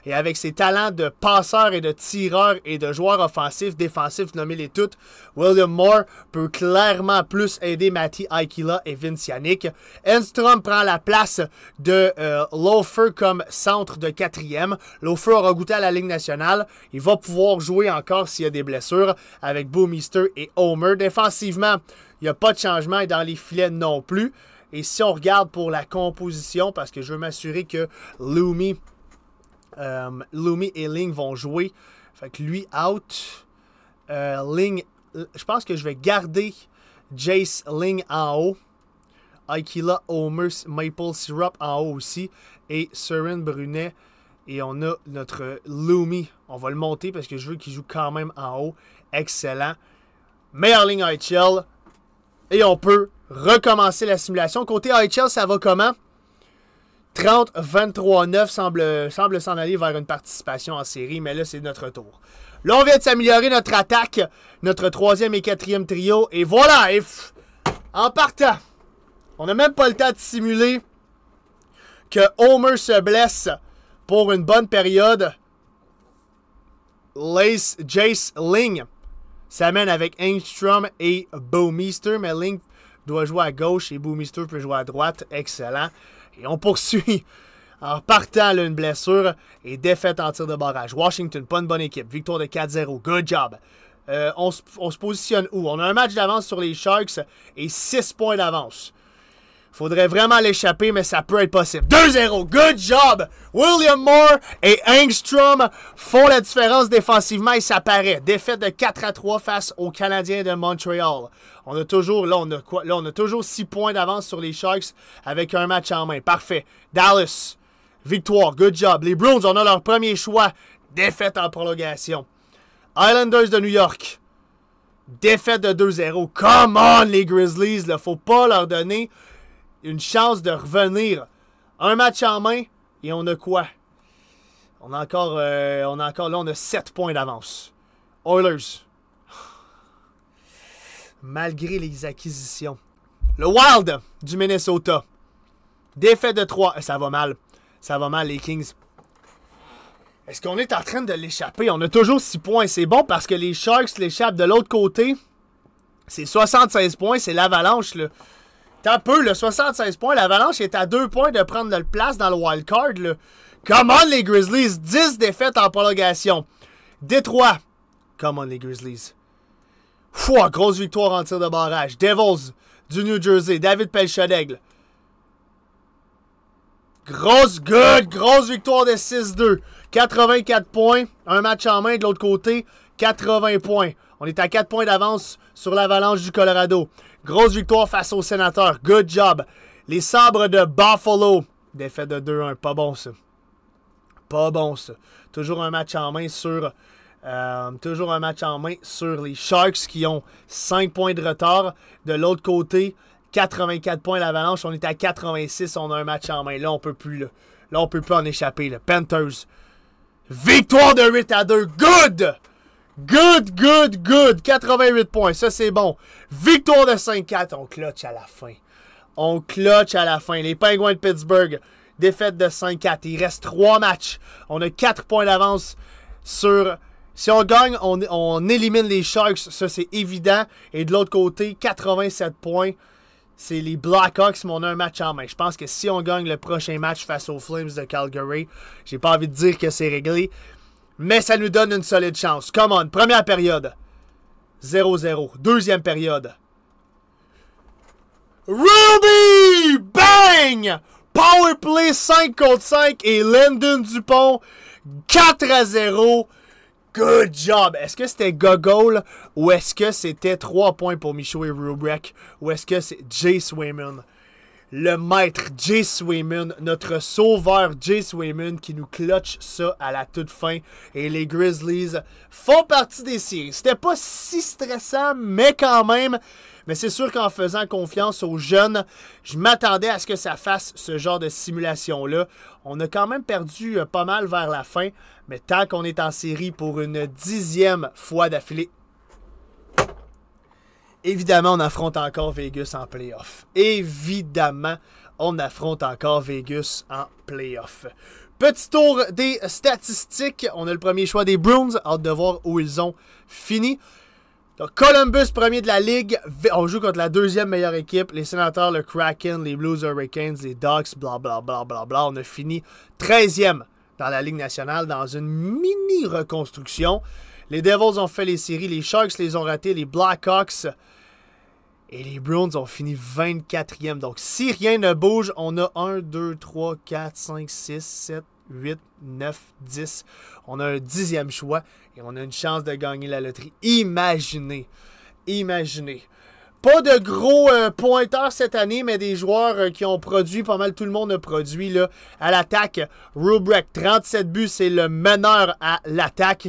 et avec ses talents de passeur et de tireur et de joueur offensif, défensif, nommé les toutes. William Moore peut clairement plus aider Matty Aikila et Vince Enstrom prend la place de euh, comme centre de quatrième. Lofer aura goûté à la Ligue nationale. Il va pouvoir jouer encore s'il y a des blessures avec Boomister et Défensivement, il n'y a pas de changement dans les filets non plus. Et si on regarde pour la composition, parce que je veux m'assurer que Lumi, euh, et Ling vont jouer. Fait que lui, out. Euh, Ling, je pense que je vais garder Jace Ling en haut. Aikila Homer Maple Syrup en haut aussi. Et Seren Brunet. Et on a notre Lumi. On va le monter parce que je veux qu'il joue quand même en haut. Excellent meilleure ligne Et on peut recommencer la simulation. Côté HL, ça va comment? 30, 23, 9 semble, semble s'en aller vers une participation en série, mais là, c'est notre tour. Là, on vient de s'améliorer notre attaque, notre troisième et quatrième trio, et voilà! en partant, on n'a même pas le temps de simuler que Homer se blesse pour une bonne période. Lace, Jace Ling ça mène avec Engstrom et Boomister. mais Link doit jouer à gauche et Boomister peut jouer à droite. Excellent. Et on poursuit en partant une blessure et défaite en tir de barrage. Washington, pas une bonne équipe. Victoire de 4-0. Good job. Euh, on, se positionne où? On a un match d'avance sur les Sharks et 6 points d'avance. Faudrait vraiment l'échapper, mais ça peut être possible. 2-0. Good job! William Moore et Engstrom font la différence défensivement et ça paraît. Défaite de 4 à 3 face aux Canadiens de Montréal. On a toujours, là, on a quoi? Là, a toujours 6 points d'avance sur les Sharks avec un match en main. Parfait. Dallas, victoire. Good job. Les Bruins, on a leur premier choix. Défaite en prolongation. Islanders de New York. Défaite de 2-0. Come on, les Grizzlies. ne faut pas leur donner une chance de revenir. Un match en main et on a quoi? On a encore, euh, on a encore là, on a 7 points d'avance. Oilers. Malgré les acquisitions. Le Wild du Minnesota. Défait de 3. Euh, ça va mal. Ça va mal, les Kings. Est-ce qu'on est en train de l'échapper? On a toujours 6 points. C'est bon parce que les Sharks l'échappent de l'autre côté. C'est 76 points. C'est l'avalanche, là. T'as peu, le 76 points. L'Avalanche est à 2 points de prendre place dans le wild card. Come les Grizzlies. 10 défaites en prolongation. Détroit. Come on, les Grizzlies. grosse victoire en tir de barrage. Devils du New Jersey. David Pelchadegle. Grosse good, grosse victoire de 6-2. 84 points, un match en main de l'autre côté, 80 points. On est à 4 points d'avance sur l'Avalanche du Colorado. Grosse victoire face aux sénateurs. Good job. Les sabres de Buffalo. Défaite de 2-1. Pas bon, ça. Pas bon, ça. Toujours un match en main sur... Euh, toujours un match en main sur les Sharks qui ont 5 points de retard. De l'autre côté, 84 points l'Avalanche. On est à 86. On a un match en main. Là, on peut plus. Là, là on peut plus en échapper. Le Panthers. Victoire de 8 à 2. Good! Good, good, good. 88 points. Ça, c'est bon. Victoire de 5-4. On clutch à la fin. On clutch à la fin. Les Penguins de Pittsburgh, défaite de 5-4. Il reste 3 matchs. On a 4 points d'avance sur... Si on gagne, on, on élimine les Sharks. Ça, c'est évident. Et de l'autre côté, 87 points. C'est les Blackhawks, mais on a un match en main. Je pense que si on gagne le prochain match face aux Flames de Calgary, j'ai pas envie de dire que c'est réglé, mais ça nous donne une solide chance. Come on, première période. 0-0. Deuxième période. Ruby! Bang! Power play 5 contre 5 et Landon Dupont 4 à 0. Good job! Est-ce que c'était Gogol ou est-ce que c'était 3 points pour Michou et Rubrek ou est-ce que c'est Jay Swayman? le maître Jace Wayman, notre sauveur Jace Wayman qui nous clutch ça à la toute fin. Et les Grizzlies font partie des séries. C'était pas si stressant, mais quand même. Mais c'est sûr qu'en faisant confiance aux jeunes, je m'attendais à ce que ça fasse ce genre de simulation-là. On a quand même perdu euh, pas mal vers la fin, mais tant qu'on est en série pour une dixième fois d'affilée, Évidemment, on affronte encore Vegas en playoff. Évidemment, on affronte encore Vegas en playoff. Petit tour des statistiques. On a le premier choix des Bruins. Hâte de voir où ils ont fini. Columbus, premier de la ligue. On joue contre la deuxième meilleure équipe. Les Sénateurs, le Kraken, les Blues Hurricanes, les Ducks, bla bla bla bla bla. On a fini 13e dans la Ligue nationale dans une mini reconstruction. Les Devils ont fait les séries, les Sharks les ont ratés, les Blackhawks et les Browns ont fini 24e. Donc, si rien ne bouge, on a 1, 2, 3, 4, 5, 6, 7, 8, 9, 10. On a un dixième choix et on a une chance de gagner la loterie. Imaginez. Imaginez. Pas de gros euh, pointeurs cette année, mais des joueurs euh, qui ont produit, pas mal tout le monde a produit à l'attaque. Rubrek, 37 buts, c'est le meneur à l'attaque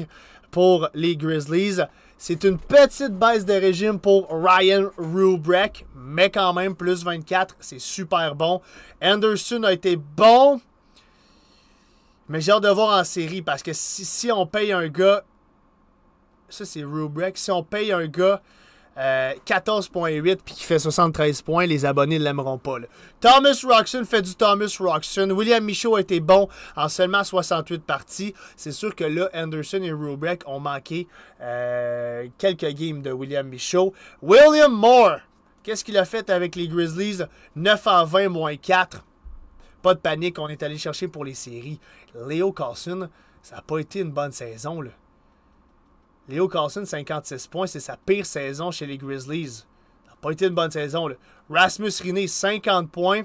pour les Grizzlies. C'est une petite baisse de régime pour Ryan Rubrek, mais quand même, plus 24, c'est super bon. Anderson a été bon, mais j'ai hâte de voir en série parce que si, on paye un gars, ça c'est Rubrek, si on paye un gars 14.8 euh, puis qui fait 73 points, les abonnés ne l'aimeront pas. Thomas Roxon fait du Thomas Roxon. William Michaud a été bon en seulement 68 parties. C'est sûr que là, Anderson et Rubrick ont manqué euh, quelques games de William Michaud. William Moore, qu'est-ce qu'il a fait avec les Grizzlies? 9 à 20, moins 4. Pas de panique, on est allé chercher pour les séries. Leo Carson, ça n'a pas été une bonne saison. Là. Léo Carlson, 56 points, c'est sa pire saison chez les Grizzlies. Ça n'a pas été une bonne saison. Rasmus Riné, 50 points.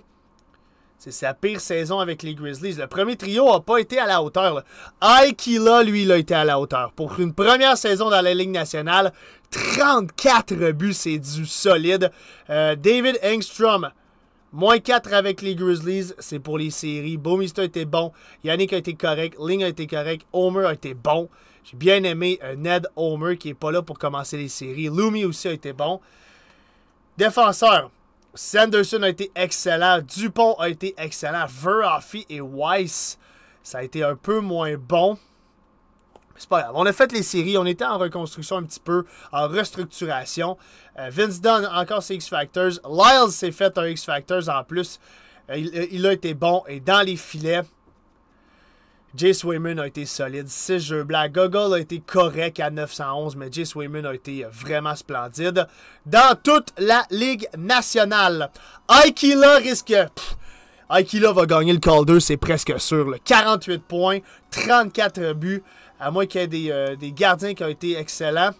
C'est sa pire saison avec les Grizzlies. Le premier trio n'a pas été à la hauteur. Aikila, lui, il a été à la hauteur. Pour une première saison dans la Ligue nationale, 34 buts, c'est du solide. Euh, David Engstrom, moins 4 avec les Grizzlies, c'est pour les séries. a était bon. Yannick a été correct. Ling a été correct. Homer a été bon. J'ai bien aimé euh, Ned Homer qui n'est pas là pour commencer les séries. Loomy aussi a été bon. Défenseur, Sanderson a été excellent. Dupont a été excellent. Verhoffy et Weiss, ça a été un peu moins bon. C'est pas grave. On a fait les séries. On était en reconstruction un petit peu, en restructuration. Euh, Vince Dunn, encore ses X-Factors. Lyles s'est fait un X-Factors en plus. Euh, il, a été bon. Et dans les filets, Jay Wayman a été solide, 6 jeux blancs. Gogol a été correct à 911, mais Jay Wayman a été vraiment splendide dans toute la Ligue nationale. Aikila risque... Aikila va gagner le call 2 c'est presque sûr. 48 points, 34 buts, à moins qu'il y ait des, euh, des, gardiens qui ont été excellents.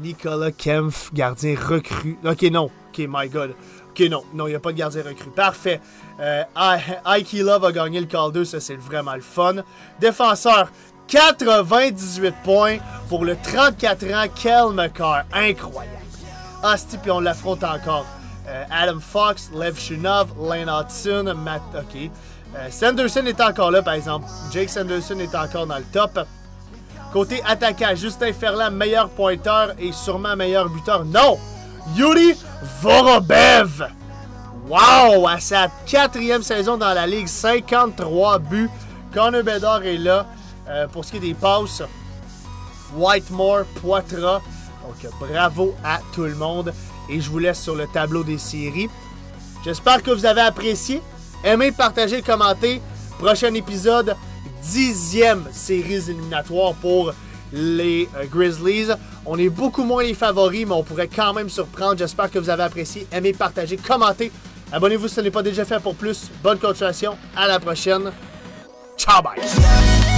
Nicolas Kempf, gardien recru. Ok, non. Ok, my God. Ok, non. Non, il n'y a pas de gardien recru. Parfait. Euh, va Love a gagné le call 2, ça c'est vraiment le fun. Défenseur, 98 points pour le 34 ans Kel McCarr. Incroyable. Asti, ah, puis on l'affronte encore. Euh, Adam Fox, Lev Shunov, Lane Hudson, Matt... OK. Euh, Sanderson est encore là, par exemple. Jake Sanderson est encore dans le top. Côté attaquant, Justin Ferland, meilleur pointeur et sûrement meilleur buteur. Non! Yuri Vorobev! Wow! À sa quatrième saison dans la Ligue, 53 buts. Connor Bedard est là. Euh, pour ce qui est des passes, Whitemore, Poitras. Donc bravo à tout le monde. Et je vous laisse sur le tableau des séries. J'espère que vous avez apprécié. Aimez, partagez, commentez. Prochain épisode, dixième série éliminatoire pour les euh, Grizzlies. On est beaucoup moins les favoris, mais on pourrait quand même surprendre. J'espère que vous avez apprécié. Aimez, partagez, commentez. Abonnez-vous si ce n'est pas déjà fait pour plus. Bonne continuation. À la prochaine. Ciao, bye.